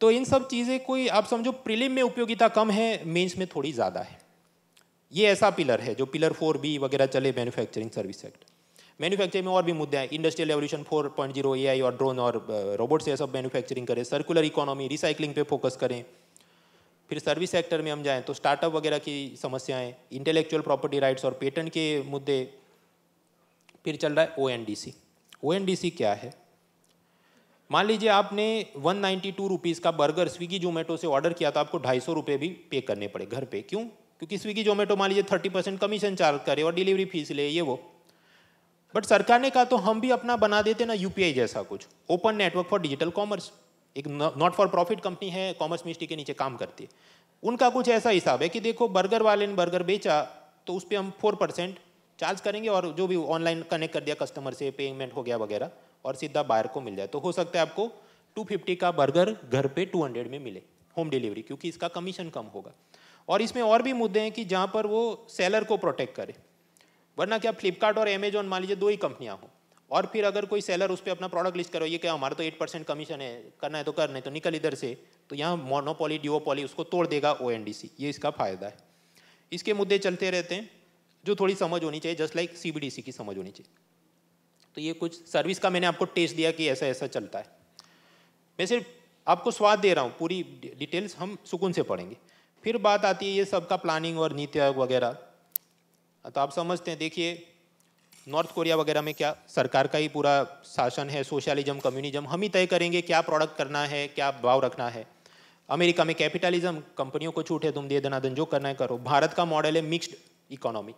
तो इन सब चीज़ें कोई आप समझो प्रिलिम में उपयोगिता कम है मेंस में थोड़ी ज़्यादा है ये ऐसा पिलर है जो पिलर फोर बी वगैरह चले मैन्युफैक्चरिंग सर्विस सेक्टर मैन्युफैक्चरिंग में और भी मुद्दे हैं इंडस्ट्रियल एवोल्यूशन 4.0 एआई और ड्रोन और रोबोट से सब मैन्युफैक्चरिंग करें सर्कुलर इकोनॉमी रिसाइकिलिंग पे फोकस करें फिर सर्विस सेक्टर में हम जाएं तो स्टार्टअप वगैरह की समस्याएं इंटेलेक्चुअल प्रॉपर्टी राइट्स और पेटेंट के मुद्दे फिर चल रहा है ओ क्या है मान लीजिए आपने वन नाइन्टी टू रुपीज़ का बर्गर स्विगी जोमेटो से ऑर्डर किया तो आपको ढाई सौ रुपये भी पे करने पड़े घर पे क्यों क्योंकि स्विगी जोमेटो मान लीजिए थर्टी परसेंट कमीशन चार्ज करे और डिलीवरी फीस ले ये वो बट सरकार ने कहा तो हम भी अपना बना देते ना यूपीआई जैसा कुछ open network for digital commerce एक नॉट फॉर प्रॉफिट कंपनी है कॉमर्स मिनिस्ट्री के नीचे काम करती है उनका कुछ ऐसा हिसाब है कि देखो बर्गर वाले ने बर्गर बेचा तो उस पर हम फोर परसेंट चार्ज करेंगे और जो भी ऑनलाइन कनेक्ट कर दिया कस्टमर से पेमेंट हो गया वगैरह और सीधा बायर को मिल जाए तो हो सकता है आपको 250 का बर्गर घर पे 200 में मिले होम डिलीवरी क्योंकि इसका कमीशन कम होगा और इसमें और भी मुद्दे हैं कि जहाँ पर वो सेलर को प्रोटेक्ट करे वरना क्या फ्लिपकार्ट और अमेजोन मान लीजिए दो ही कंपनियाँ हों और फिर अगर कोई सेलर उस पर अपना प्रोडक्ट लिस्ट करो ये क्या हमारा तो एट परसेंट कमीशन है करना है तो कर नहीं तो निकल इधर से तो यहाँ मोनोपोली डिओपोली उसको तोड़ देगा ओ ये इसका फायदा है इसके मुद्दे चलते रहते हैं जो थोड़ी समझ होनी चाहिए जस्ट लाइक सी की समझ होनी चाहिए तो ये कुछ सर्विस का मैंने आपको टेस्ट दिया कि ऐसा ऐसा चलता है मैं सिर्फ आपको स्वाद दे रहा हूँ पूरी डिटेल्स हम सुकून से पढ़ेंगे फिर बात आती है ये सबका प्लानिंग और नीति आयोग वगैरह तो आप समझते हैं देखिए नॉर्थ कोरिया वगैरह में क्या सरकार का ही पूरा शासन है सोशलिज्म कम्युनिज्म हम ही तय करेंगे क्या प्रोडक्ट करना है क्या भाव रखना है अमेरिका में कैपिटलिज्म कंपनियों को छूट है तुम दे देना दन जो करना है करो भारत का मॉडल है मिक्स्ड इकोनॉमी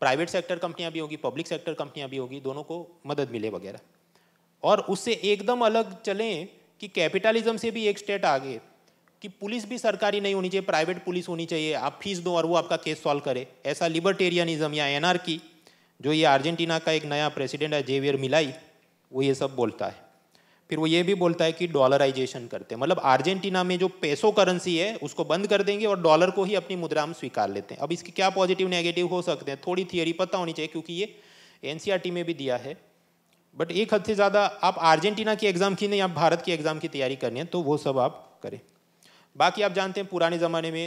प्राइवेट सेक्टर कंपनियां भी होगी पब्लिक सेक्टर कंपनियां भी होगी दोनों को मदद मिले वगैरह और उससे एकदम अलग चलें कि कैपिटलिज्म से भी एक स्टेट आगे कि पुलिस भी सरकारी नहीं होनी चाहिए प्राइवेट पुलिस होनी चाहिए आप फीस दो और वो आपका केस सॉल्व करे ऐसा लिबर्टेरियनिज्म या एनआर जो ये अर्जेंटीना का एक नया प्रेसिडेंट है जेवियर मिलाई वो ये सब बोलता है फिर वो ये भी बोलता है कि डॉलराइजेशन करते हैं मतलब अर्जेंटीना में जो पैसो करेंसी है उसको बंद कर देंगे और डॉलर को ही अपनी मुद्रा हम स्वीकार लेते हैं अब इसकी क्या पॉजिटिव नेगेटिव हो सकते हैं थोड़ी थियोरी पता होनी चाहिए क्योंकि ये एन में भी दिया है बट एक हद से ज़्यादा आप अर्जेंटीना की एग्ज़ाम की नहीं आप भारत की एग्ज़ाम की तैयारी करनी है तो वो सब आप करें बाकी आप जानते हैं पुराने ज़माने में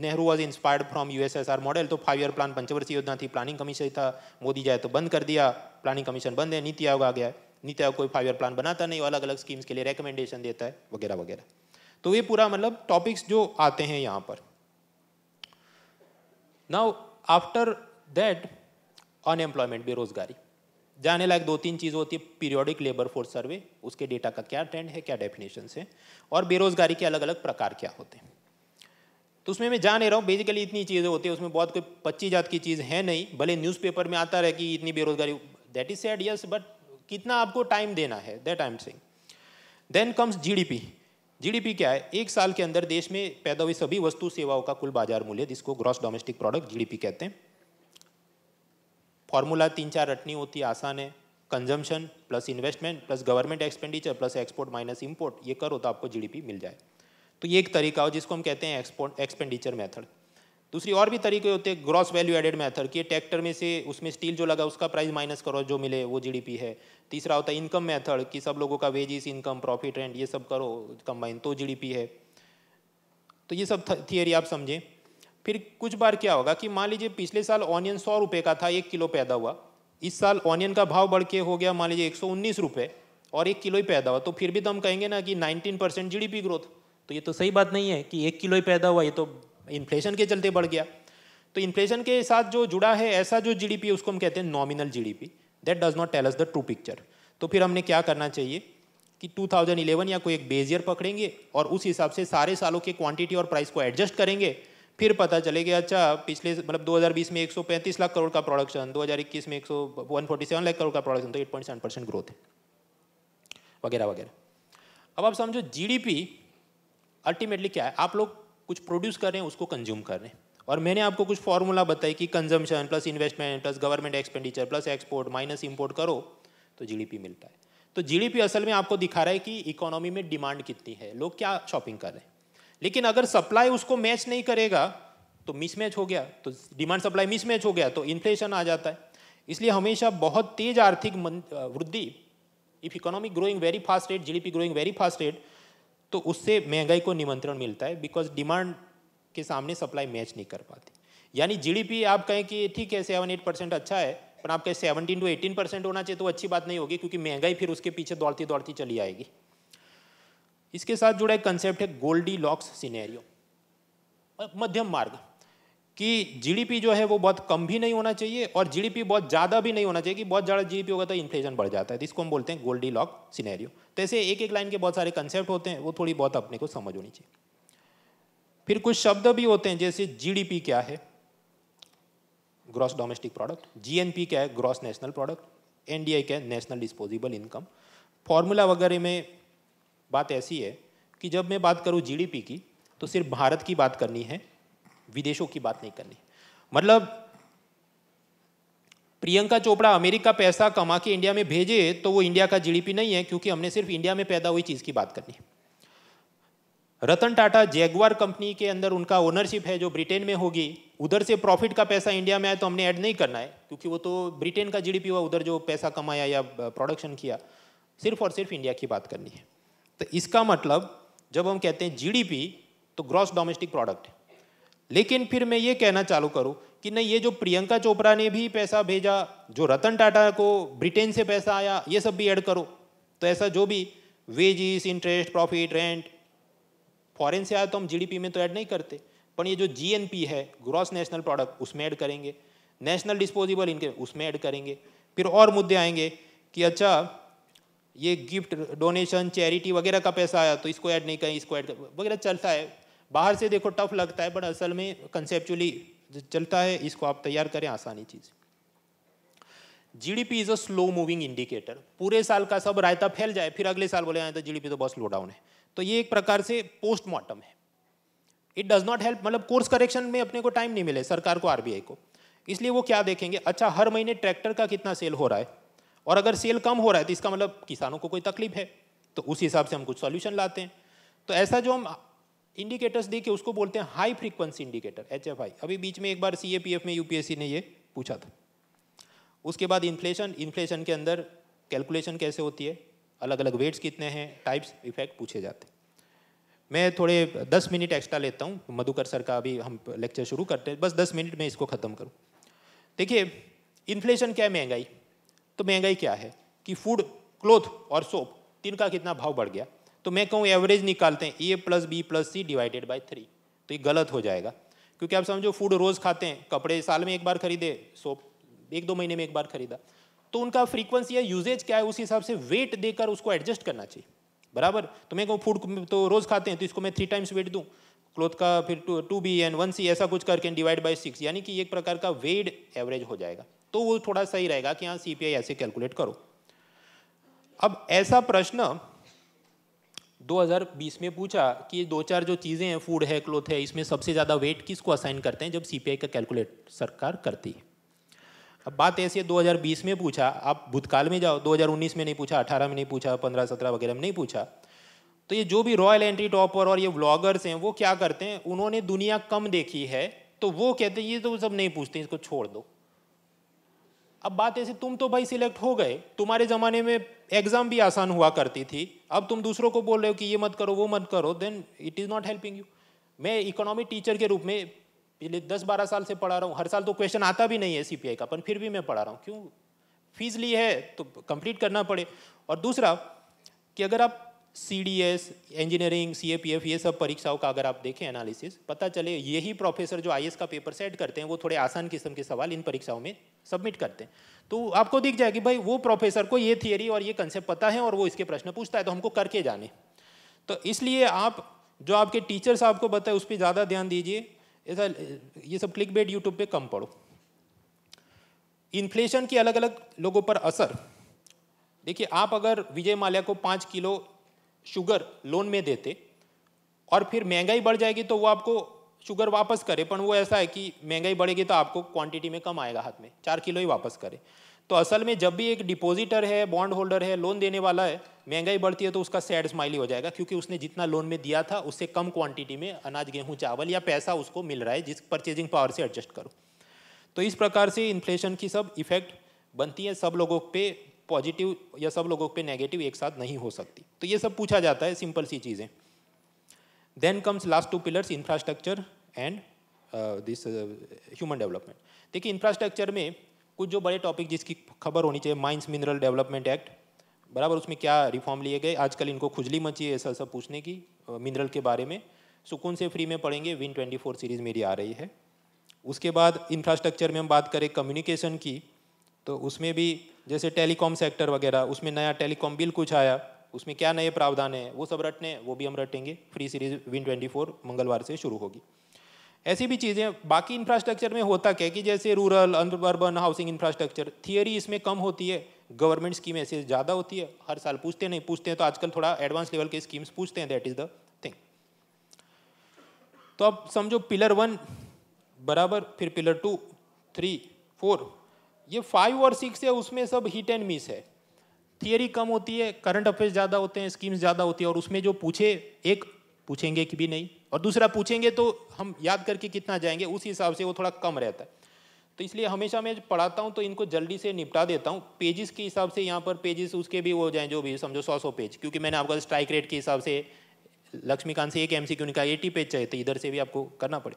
Nehru was inspired from USSR model तो फाइव ईयर प्लान पंचवर्षीय योजना थी प्लानिंग कमीशन था मोदी जाए तो बंद कर दिया प्लानिंग कमीशन बंद है नीति आयोग आ गया है नीति आयोग कोई फाइव ईयर प्लान बनाता नहीं अलग अलग स्कीम्स के लिए रिकमेंडेशन देता है वगैरह वगैरह तो ये पूरा मतलब टॉपिक्स जो आते हैं यहाँ पर नाउ आफ्टर दैट अनएम्प्लॉयमेंट बेरोजगारी जाने लायक दो तीन चीज़ होती है पीरियोडिक लेबर फोर्स सर्वे उसके डेटा का क्या ट्रेंड है क्या डेफिनेशन है और बेरोजगारी के अलग अलग प्रकार क्या होते हैं तो उसमें मैं जान रहा हूँ बेसिकली इतनी चीज़ें होती है उसमें बहुत कोई पच्चीस जात की चीज़ है नहीं भले न्यूज़पेपर में आता रहे कि इतनी बेरोजगारी that is sad yes but कितना आपको टाइम देना है that I am saying then comes GDP GDP क्या है एक साल के अंदर देश में पैदा हुई सभी वस्तु सेवाओं का कुल बाजार मूल्य जिसको ग्रॉस डोमेस्टिक प्रोडक्ट जीडीपी कहते हैं फॉर्मूला तीन चार रटनी होती है आसान है consumption plus investment plus government expenditure plus export minus import ये करो तो आपको जीडीपी मिल जाए तो ये एक तरीका हो जिसको हम कहते हैं एक्सपोर्ट एक्सपेंडिचर मेथड दूसरी और भी तरीके होते हैं ग्रॉस वैल्यू एडेड मेथड कि ट्रैक्टर में से उसमें स्टील जो लगा उसका प्राइस माइनस करो जो मिले वो जीडीपी है तीसरा होता है इनकम मेथड कि सब लोगों का वेजिस इनकम प्रॉफिट रेंट ये सब करो कंबाइन तो जीडीपी है तो ये सब थियरी आप समझें फिर कुछ बार क्या होगा कि मान लीजिए पिछले साल ऑनियन सौ रुपये का था एक किलो पैदा हुआ इस साल ऑनियन का भाव बढ़ के हो गया मान लीजिए एक सौ उन्नीस रुपये और एक किलो ही पैदा हुआ तो फिर भी तो हम कहेंगे ना कि नाइनटीन परसेंट जी ग्रोथ तो ये तो सही बात नहीं है कि एक किलो ही पैदा हुआ ये तो इन्फ्लेशन के चलते बढ़ गया तो इन्फ्लेशन के साथ जो जुड़ा है ऐसा जो जी है उसको हम कहते हैं nominal G D P that does not tell us the true picture तो फिर हमने क्या करना चाहिए कि 2011 या कोई एक बेजियर पकड़ेंगे और उस हिसाब से सारे सालों के क्वांटिटी और प्राइस को एडजस्ट करेंगे फिर पता चलेगा अच्छा पिछले मतलब 2020 में 135 लाख करोड़ का प्रोडक्शन 2021 में 147 लाख करोड़ का प्रोडक्शन तो 8.7 परसेंट ग्रोथ है वगैरह वगैरह अब आप समझो जीडीपी अल्टीमेटली क्या है आप लोग कुछ प्रोड्यूस कर रहे हैं उसको कंज्यूम कर रहे हैं और मैंने आपको कुछ फॉर्मूला बताई कि consumption plus investment plus government expenditure plus export minus import करो तो जीडीपी मिलता है तो जीडीपी असल में आपको दिखा रहा है कि इकोनॉमी में डिमांड कितनी है लोग क्या शॉपिंग कर रहे हैं लेकिन अगर सप्लाई उसको मैच नहीं करेगा तो मिसमैच हो गया तो डिमांड सप्लाई मिसमैच हो गया तो इन्फ्लेशन आ जाता है इसलिए हमेशा बहुत तेज आर्थिक वृद्धि if economy growing very fast rate GDP growing very fast rate तो उससे महंगाई को निमंत्रण मिलता है बिकॉज डिमांड के सामने सप्लाई मैच नहीं कर पाती यानी जीडीपी आप कहें कि ठीक है सेवन एट परसेंट अच्छा है पर आप कहें सेवनटीन टू एटीन परसेंट होना चाहिए तो अच्छी बात नहीं होगी क्योंकि महंगाई फिर उसके पीछे दौड़ती दौड़ती चली आएगी इसके साथ जुड़ा एक कंसेप्ट है गोल्डी लॉक्स सीनेरियो मध्यम मार्ग कि जीडीपी जो है वो बहुत कम भी नहीं होना चाहिए और जीडीपी बहुत ज़्यादा भी नहीं होना चाहिए कि बहुत ज़्यादा जीडीपी होगा तो इन्फ्लेशन बढ़ जाता है तो इसको हम बोलते हैं गोल्डी लॉक सिनेरियो तो ऐसे एक एक लाइन के बहुत सारे कंसेप्ट होते हैं वो थोड़ी बहुत अपने को समझ होनी चाहिए फिर कुछ शब्द भी होते हैं जैसे जीडीपी क्या है ग्रॉस डोमेस्टिक प्रोडक्ट जीएनपी क्या है ग्रॉस नेशनल प्रोडक्ट एनडीआई क्या है नेशनल डिस्पोजेबल इनकम फॉर्मूला वगैरह में बात ऐसी है कि जब मैं बात करूँ जीडीपी की तो सिर्फ भारत की बात करनी है विदेशों की बात नहीं करनी मतलब प्रियंका चोपड़ा अमेरिका पैसा कमा के इंडिया में भेजे तो वो इंडिया का जीडीपी नहीं है क्योंकि हमने सिर्फ इंडिया में पैदा हुई चीज़ की बात करनी रतन टाटा जैगवार कंपनी के अंदर उनका ओनरशिप है जो ब्रिटेन में होगी उधर से प्रॉफिट का पैसा इंडिया में आए तो हमने ऐड नहीं करना है क्योंकि वो तो ब्रिटेन का जीडीपी हुआ उधर जो पैसा कमाया या प्रोडक्शन किया सिर्फ और सिर्फ इंडिया की बात करनी है तो इसका मतलब जब हम कहते हैं जीडीपी तो ग्रॉस डोमेस्टिक प्रोडक्ट है लेकिन फिर मैं ये कहना चालू करूँ कि नहीं ये जो प्रियंका चोपड़ा ने भी पैसा भेजा जो रतन टाटा को ब्रिटेन से पैसा आया ये सब भी ऐड करो तो ऐसा जो भी wages interest profit rent foreign से आया तो हम जीडीपी में तो ऐड नहीं करते पर ये जो जीएनपी है ग्रॉस नेशनल प्रोडक्ट उसमें ऐड करेंगे नेशनल डिस्पोजेबल इनके उसमें ऐड करेंगे फिर और मुद्दे आएंगे कि अच्छा ये गिफ्ट डोनेशन चैरिटी वगैरह का पैसा आया तो इसको ऐड नहीं करें इसको ऐड कर वगैरह चलता है बाहर से देखो टफ लगता है बट असल में कंसेप्चुअली चलता है इसको आप तैयार करें आसानी चीज़ GDP is a slow moving indicator पूरे साल का सब रायता फैल जाए फिर अगले साल बोले हाँ, तो पी तो बहुत स्लो डाउन है तो ये एक प्रकार से पोस्टमार्टम है इट डज नॉट हेल्प मतलब कोर्स करेक्शन में अपने को टाइम नहीं मिले सरकार को आरबीआई को इसलिए वो क्या देखेंगे अच्छा हर महीने ट्रैक्टर का कितना सेल हो रहा है और अगर सेल कम हो रहा है तो इसका मतलब किसानों को कोई तकलीफ है तो उस हिसाब से हम कुछ सॉल्यूशन लाते हैं तो ऐसा जो हम इंडिकेटर्स देखे उसको बोलते हैं high frequency indicator H F I अभी बीच में एक बार सी ए पी एफ में यूपीएससी ने ये पूछा था उसके बाद इन्फ्लेशन इन्फ्लेशन के अंदर कैलकुलेशन कैसे होती है अलग अलग वेट्स कितने हैं टाइप्स इफेक्ट पूछे जाते मैं थोड़े दस मिनट एक्स्ट्रा लेता हूँ मधुकर सर का अभी हम लेक्चर शुरू करते हैं बस दस मिनट में इसको ख़त्म करूँ देखिए इन्फ्लेशन क्या है महंगाई तो महंगाई क्या है कि फूड क्लोथ और सोप तीन का कितना भाव बढ़ गया तो मैं कहूँ एवरेज निकालते हैं A plus B plus C divided by three तो ये गलत हो जाएगा क्योंकि आप समझो फूड रोज़ खाते हैं कपड़े साल में एक बार खरीदे सोप एक दो महीने में एक बार खरीदा तो उनका फ्रीक्वेंसी या यूजेज क्या है उस हिसाब से वेट देकर उसको एडजस्ट करना चाहिए बराबर तो मैं कहूँ फूड तो रोज़ खाते हैं तो इसको मैं थ्री टाइम्स वेट दूँ क्लोथ का फिर two two B N one C ऐसा कुछ करके डिवाइड बाई सिक्स यानी कि एक प्रकार का वेट एवरेज हो जाएगा तो वो थोड़ा सही रहेगा कि हाँ सी ऐसे कैलकुलेट करो अब ऐसा प्रश्न 2020 में पूछा कि दो चार जो चीज़ें हैं फूड है क्लोथ है इसमें सबसे ज़्यादा वेट किसको असाइन करते हैं जब सीपीआई का कैलकुलेट सरकार करती है अब बात ऐसी है 2020 में पूछा आप भूतकाल में जाओ 2019 में नहीं पूछा 18 में नहीं पूछा 15 17 वगैरह में नहीं पूछा तो ये जो भी रॉयल एंट्री टॉपर और ये व्लॉगर्स हैं वो क्या करते हैं उन्होंने दुनिया कम देखी है तो वो कहते हैं ये तो सब नहीं पूछते इसको छोड़ दो अब बात ऐसी तुम तो भाई सिलेक्ट हो गए तुम्हारे ज़माने में एग्ज़ाम भी आसान हुआ करती थी अब तुम दूसरों को बोल रहे हो कि ये मत करो वो मत करो then it is not helping you मैं इकोनॉमी टीचर के रूप में पिछले दस बारह साल से पढ़ा रहा हूँ हर साल तो क्वेश्चन आता भी नहीं है सी का पर फिर भी मैं पढ़ा रहा हूँ क्यों फीस ली है तो कंप्लीट करना पड़े और दूसरा कि अगर आप C D S engineering C A P F ये सब परीक्षाओं का अगर आप देखें एनालिसिस पता चले यही प्रोफेसर जो आई एस का पेपर सेट करते हैं वो थोड़े आसान किस्म के सवाल इन परीक्षाओं में सबमिट करते हैं तो आपको दिख जाए कि भाई वो प्रोफेसर को ये थियोरी और ये कंसेप्ट पता है और वो इसके प्रश्न पूछता है तो हमको करके जाने तो इसलिए आप जो आपके टीचर्स आपको बताए उस पर ज़्यादा ध्यान दीजिए ऐसा ये सब क्लिक बेट यूट्यूब पर कम पढ़ो इन्फ्लेशन के अलग अलग लोगों पर असर देखिए आप अगर विजय माल्या को पाँच किलो शुगर लोन में देते और फिर महंगाई बढ़ जाएगी तो वो आपको शुगर वापस करे पर वो ऐसा है कि महंगाई बढ़ेगी तो आपको क्वांटिटी में कम आएगा हाथ में चार किलो ही वापस करे तो असल में जब भी एक डिपॉजिटर है बॉन्ड होल्डर है लोन देने वाला है महंगाई बढ़ती है तो उसका सैड स्माइली हो जाएगा क्योंकि उसने जितना लोन में दिया था उससे कम क्वांटिटी में अनाज गेहूं चावल या पैसा उसको मिल रहा है जिस परचेजिंग पावर से एडजस्ट करो तो इस प्रकार से इन्फ्लेशन की सब इफेक्ट बनती है सब लोगों पे पॉजिटिव या सब लोगों पे नेगेटिव एक साथ नहीं हो सकती तो ये सब पूछा जाता है सिंपल सी चीज़ें then comes last two pillars infrastructure and this human development देखिए इंफ्रास्ट्रक्चर में कुछ जो बड़े टॉपिक जिसकी खबर होनी चाहिए माइंस मिनरल डेवलपमेंट एक्ट बराबर उसमें क्या रिफॉर्म लिए गए आजकल इनको खुजली मची है ऐसा सब पूछने की मिनरल uh, के बारे में सुकून से फ्री में पढ़ेंगे विन फोर सीरीज मेरी आ रही है उसके बाद इंफ्रास्ट्रक्चर में हम बात करें कम्युनिकेशन की तो उसमें भी जैसे टेलीकॉम सेक्टर वगैरह उसमें नया टेलीकॉम बिल कुछ आया उसमें क्या नए प्रावधान है वो सब रटने वो भी हम रटेंगे फ्री सीरीज विन ट्वेंटी मंगलवार से शुरू होगी ऐसी भी चीज़ें बाकी इंफ्रास्ट्रक्चर में होता क्या कि जैसे rural urban housing infrastructure theory इसमें कम होती है गवर्नमेंट स्कीम ऐसे ज़्यादा होती है हर साल पूछते नहीं पूछते हैं तो आजकल थोड़ा एडवांस लेवल के स्कीम्स पूछते हैं दैट इज़ द थिंग तो अब समझो पिलर वन बराबर फिर पिलर टू थ्री फोर ये फाइव और सिक्स है उसमें सब हिट एंड मिस है थियरी कम होती है करंट अफेयर्स ज़्यादा होते हैं स्कीम्स ज़्यादा होती है और उसमें जो पूछे एक पूछेंगे कि भी नहीं और दूसरा पूछेंगे तो हम याद करके कितना जाएंगे उस हिसाब से वो थोड़ा कम रहता है तो इसलिए हमेशा मैं पढ़ाता हूँ तो इनको जल्दी से निपटा देता हूँ पेजेस के हिसाब से यहाँ पर पेजेस उसके भी हो जाएँ जो भी समझो सौ सौ पेज क्योंकि मैंने आपका स्ट्राइक रेट के हिसाब से लक्ष्मीकांत से एक एम सी क्यू निकाला एटी पेज चाहिए तो इधर से भी आपको करना पड़े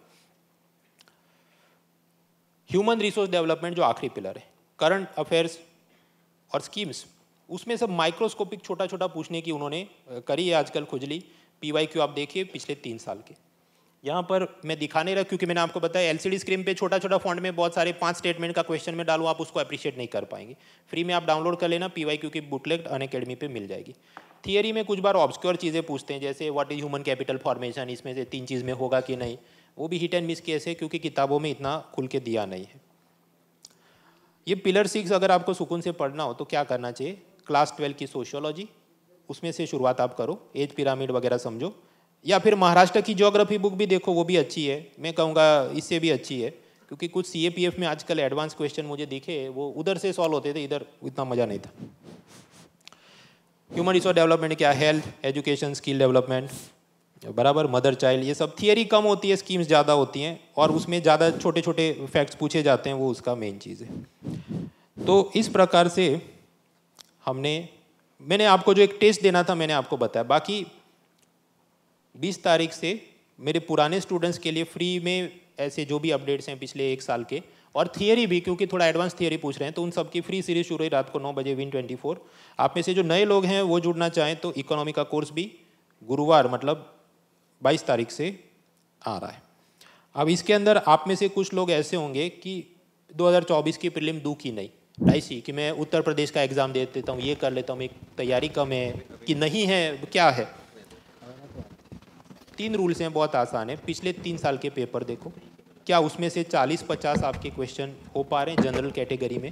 ह्यूमन रिसोर्स डेवलपमेंट जो आखिरी पिलर है करंट अफेयर्स और स्कीम्स उसमें सब माइक्रोस्कोपिक छोटा छोटा पूछने की उन्होंने करी है आजकल खुजली पी वाई क्यू आप देखिए पिछले तीन साल के यहाँ पर मैं दिखाने रहा क्योंकि मैंने आपको बताया डी स्क्रीन पे छोटा छोटा फॉन्ट में बहुत सारे पांच स्टेटमेंट का क्वेश्चन में डालूँ आप उसको अप्रिशिएट नहीं कर पाएंगे फ्री में आप डाउनलोड कर लेना पी वाई क्यू की बुकलेट अन अकेडमी पर मिल जाएगी थियरी में कुछ बार ऑब्सक्योर चीज़ें पूछते हैं जैसे what is human capital formation इसमें से तीन चीज़ में होगा कि नहीं वो भी हिट एंड मिस केस है क्योंकि किताबों में इतना खुल के दिया नहीं है ये पिलर सिक्स अगर आपको सुकून से पढ़ना हो तो क्या करना चाहिए क्लास ट्वेल्व की सोशियोलॉजी उसमें से शुरुआत आप करो एज पिरामिड वगैरह समझो या फिर महाराष्ट्र की जोग्राफी बुक भी देखो वो भी अच्छी है मैं कहूँगा इससे भी अच्छी है क्योंकि कुछ सी ए पी एफ में आजकल एडवांस क्वेश्चन मुझे दिखे वो उधर से सॉल्व होते थे इधर इतना मज़ा नहीं था ह्यूमन रिसोर्स डेवलपमेंट क्या हेल्थ एजुकेशन स्किल डेवलपमेंट बराबर मदर चाइल्ड ये सब थियरी कम होती है स्कीम्स ज़्यादा होती हैं और उसमें ज़्यादा छोटे छोटे फैक्ट्स पूछे जाते हैं वो उसका मेन चीज़ है तो इस प्रकार से हमने मैंने आपको जो एक टेस्ट देना था मैंने आपको बताया बाकी बीस तारीख से मेरे पुराने स्टूडेंट्स के लिए फ्री में ऐसे जो भी अपडेट्स हैं पिछले एक साल के और थियरी भी क्योंकि थोड़ा एडवांस थियरी पूछ रहे हैं तो उन सबकी फ्री सीरीज शुरू हुई रात को नौ बजे विन ट्वेंटी फोर आप में से जो नए लोग हैं वो जुड़ना चाहें तो इकोनॉमी का कोर्स भी गुरुवार मतलब बाईस तारीख से आ रहा है अब इसके अंदर आप में से कुछ लोग ऐसे होंगे कि 2024 की प्रीलिम दुख ही नहीं डाइसी कि मैं उत्तर प्रदेश का एग्ज़ाम दे देता हूँ ये कर लेता हूँ एक तैयारी कम है कि नहीं है क्या है तीन रूल्स हैं बहुत आसान है पिछले तीन साल के पेपर देखो क्या उसमें से 40-50 आपके क्वेश्चन हो पा रहे हैं जनरल कैटेगरी में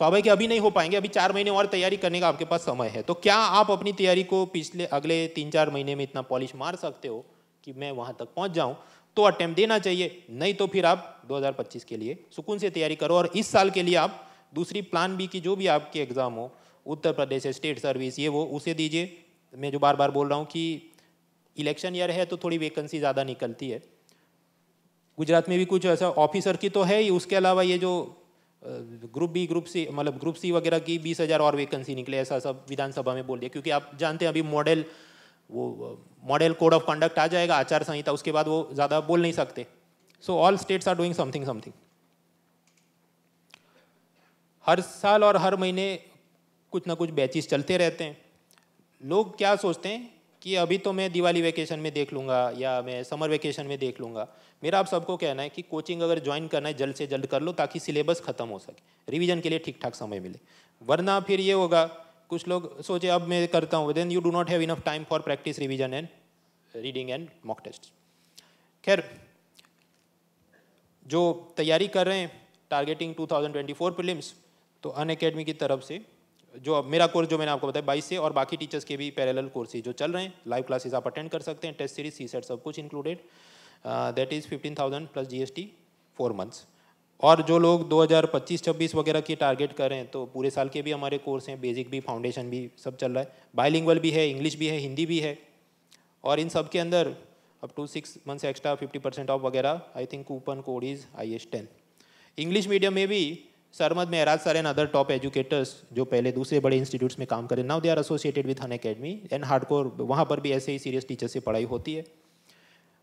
स्वाभाविक तो अभी नहीं हो पाएंगे अभी चार महीने और तैयारी करने का आपके पास समय है तो क्या आप अपनी तैयारी को पिछले अगले तीन चार महीने में इतना पॉलिश मार सकते हो कि मैं वहाँ तक पहुँच जाऊँ तो अटैम्प देना चाहिए नहीं तो फिर आप 2025 के लिए सुकून से तैयारी करो और इस साल के लिए आप दूसरी प्लान बी की जो भी आपकी एग्ज़ाम हो उत्तर प्रदेश स्टेट सर्विस ये वो उसे दीजिए मैं जो बार बार बोल रहा हूँ कि इलेक्शन ईयर है तो थोड़ी वैकेंसी ज़्यादा निकलती है गुजरात में भी कुछ ऐसा ऑफिसर की तो है ही उसके अलावा ये जो ग्रुप बी ग्रुप सी मतलब ग्रुप सी वगैरह की बीस हज़ार और वैकेंसी निकले ऐसा सब विधानसभा में बोल दिया क्योंकि आप जानते हैं अभी मॉडल वो मॉडल कोड ऑफ कंडक्ट आ जाएगा आचार संहिता उसके बाद वो ज़्यादा बोल नहीं सकते so all states are doing something something हर साल और हर महीने कुछ ना कुछ बैचेस चलते रहते हैं लोग क्या सोचते हैं कि अभी तो मैं दिवाली वेकेशन में देख लूँगा या मैं समर वेकेशन में देख लूँगा मेरा आप सबको कहना है कि कोचिंग अगर ज्वाइन करना है जल्द से जल्द कर लो ताकि सिलेबस खत्म हो सके रिवीजन के लिए ठीक ठाक समय मिले वरना फिर ये होगा कुछ लोग सोचे अब मैं करता हूँ then you do not have enough time for practice revision and reading and mock test खैर जो तैयारी कर रहे हैं टारगेटिंग 2024 प्रीलिम्स तो अन अकेडमी की तरफ से जो अब मेरा कोर्स जो मैंने आपको बताया बाईस से और बाकी टीचर्स के भी पैरेलल कोर्सेज जो चल रहे हैं लाइव क्लासेस आप अटेंड कर सकते हैं टेस्ट सीरीज सी सेट सब कुछ included that is fifteen thousand plus G T four months और जो लोग 2025-26 वगैरह की टारगेट करें तो पूरे साल के भी हमारे कोर्स हैं बेसिक भी फाउंडेशन भी सब चल रहा है बाइलिंगुअल भी है इंग्लिश भी है हिंदी भी है और इन सब के अंदर up to six months extra fifty percent off वगैरह I think coupon code is I S ten English medium में भी Sarmad Maharaj sir and other top educators जो पहले दूसरे बड़े इंस्टीट्यूट्स में काम करें now they are associated with Unacademy and hardcore वहाँ पर भी ऐसे ही सीरियस टीचर से पढ़ाई होती है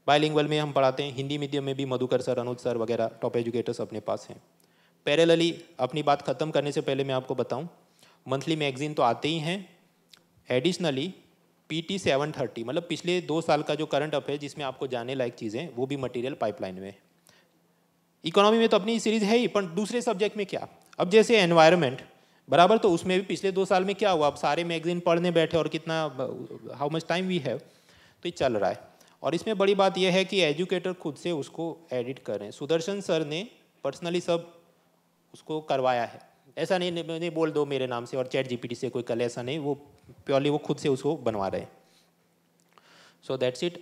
बायलिंगुअल में हम पढ़ाते हैं हिंदी मीडियम में भी मधुकर सर अनुज सर वगैरह टॉप एजुकेटर्स अपने पास हैं पैरेलली अपनी बात ख़त्म करने से पहले मैं आपको बताऊं मंथली मैगजीन तो आते ही हैं additionally P T seven thirty मतलब पिछले दो साल का जो करंट अफेयर जिसमें आपको जाने लायक चीज़ें वो भी मटेरियल पाइपलाइन में इकोनॉमी में तो अपनी सीरीज है ही पर दूसरे सब्जेक्ट में क्या अब जैसे एनवायरमेंट बराबर तो उसमें भी पिछले दो साल में क्या हुआ आप सारे मैगजीन पढ़ने बैठे और कितना how much time we have तो ये चल रहा है और इसमें बड़ी बात यह है कि एजुकेटर खुद से उसको एडिट कर रहे हैं सुदर्शन सर ने पर्सनली सब उसको करवाया है ऐसा नहीं नहीं बोल दो मेरे नाम से और चैट जीपीटी से कोई कल ऐसा नहीं वो प्योरली वो खुद से उसको बनवा रहे हैं सो दैट्स इट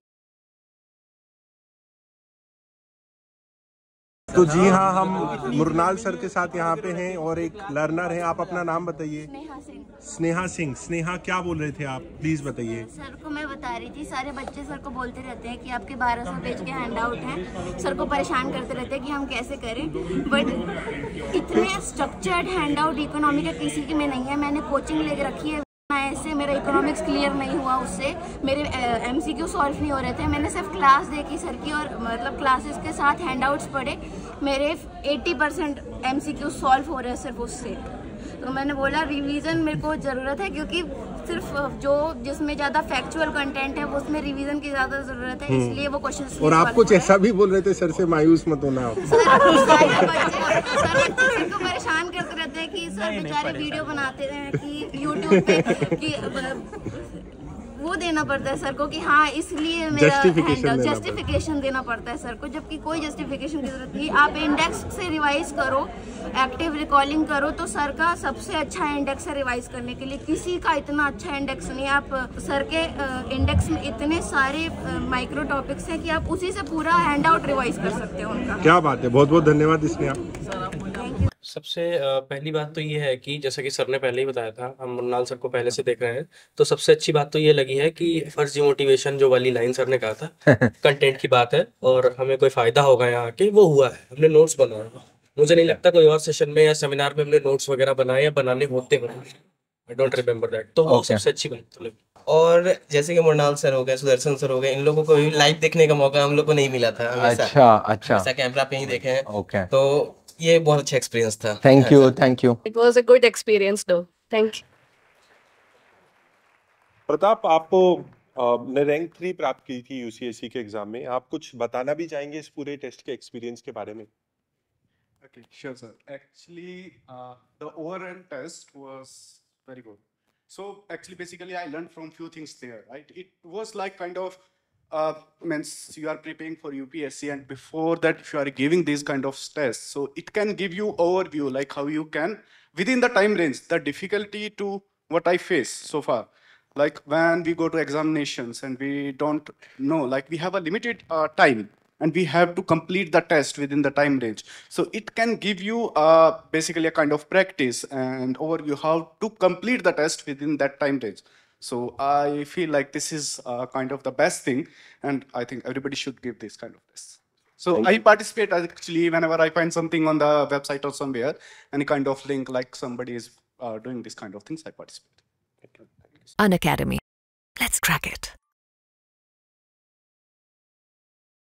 तो जी हाँ, हाँ हम मुरनाल सर के साथ यहाँ पे हैं और एक लर्नर है आप अपना नाम बताइए स्नेहा सिंह स्नेहा सिंह स्नेहा क्या बोल रहे थे आप प्लीज बताइए सर को मैं बता रही थी सारे बच्चे सर को बोलते रहते हैं कि आपके 1200 पेज के हैंड आउट है सर को परेशान करते रहते हैं कि हम कैसे करें बट इतने स्ट्रक्चर्ड हैंड आउट इकोनॉमी का किसी के में नहीं है मैंने कोचिंग ले रखी है ऐसे मेरा इकोनॉमिक्स क्लियर नहीं हुआ उससे मेरे एम सी क्यू सॉल्व नहीं हो रहे थे मैंने सिर्फ क्लास देखी सर की और मतलब क्लासेस के साथ हैंड आउट्स पढ़े मेरे 80 percent M C Q solve हो रहे हैं सिर्फ उससे तो मैंने बोला रिवीजन मेरे को ज़रूरत है क्योंकि सिर्फ जो जिसमें ज़्यादा फैक्चुअल कंटेंट है उसमें रिवीजन की ज़्यादा ज़रूरत है हम्म। इसलिए वो क्वेश्चन और आप कुछ ऐसा भी बोल रहे थे सर से मायूस मत होना परेशान कि सर बेचारे वीडियो बनाते हैं कि यूट्यूब पे कि वो देना पड़ता है सर को कि हाँ इसलिए मेरा हैंडल जस्टिफिकेशन देना पड़ता है सर को जबकि कोई जस्टिफिकेशन की जरूरत नहीं आप इंडेक्स से रिवाइज करो एक्टिव रिकॉलिंग करो तो सर का सबसे अच्छा इंडेक्स है रिवाइज करने के लिए किसी का इतना अच्छा इंडेक्स नहीं आप सर के इंडेक्स में इतने सारे माइक्रो टॉपिक्स हैं कि आप उसी से पूरा हैंड आउट रिवाइज कर सकते हो उनका क्या बात है बहुत बहुत धन्यवाद इसमें आप सबसे पहली बात तो ये है कि जैसा कि सर ने पहले ही बताया था हम मृणाल सर को पहले से देख रहे हैं तो सबसे अच्छी बात तो ये लगी है कि फर्जी मोटिवेशन जो वाली लाइन सर ने कहा था कंटेंट की बात है और हमें कोई फायदा होगा यहाँ के वो हुआ है हमने नोट्स बनाए मुझे नहीं लगता कोई और सेशन में या सेमिनार में हमने नोट्स वगैरह बनाए या बनाने होते हैं आई डोंट रिमेम्बर दैट तो okay. सबसे अच्छी बात तो लगी और जैसे कि मृणाल सर हो गए सुदर्शन सर हो गए इन लोगों को भी लाइव देखने का मौका हम लोग को नहीं मिला था अच्छा अच्छा कैमरा पे ही देखे हैं ओके तो ये बहुत अच्छा एक्सपीरियंस था thank you thank you it was a good experience दो थैंक यू प्रताप आपको ने रैंक थ्री प्राप्त की थी यूसीएससी के एग्जाम में आप कुछ बताना भी चाहेंगे इस पूरे टेस्ट के एक्सपीरियंस के बारे में okay sure sir actually the overall test was very good so actually basically i learned from few things there right it was like kind of uh, means you are preparing for UPSC and before that if you are giving these kind of tests. So it can give you overview like how you can, within the time range, the difficulty to what I face so far. Like when we go to examinations and we don't know, like we have a limited uh, time and we have to complete the test within the time range. So it can give you uh, basically a kind of practice and overview how to complete the test within that time range. So I feel like this is uh, kind of the best thing, and I think everybody should give this kind of this. So Thank I participate actually whenever I find something on the website or somewhere, any kind of link like somebody is uh, doing this kind of things, I participate. An academy. Let's crack it.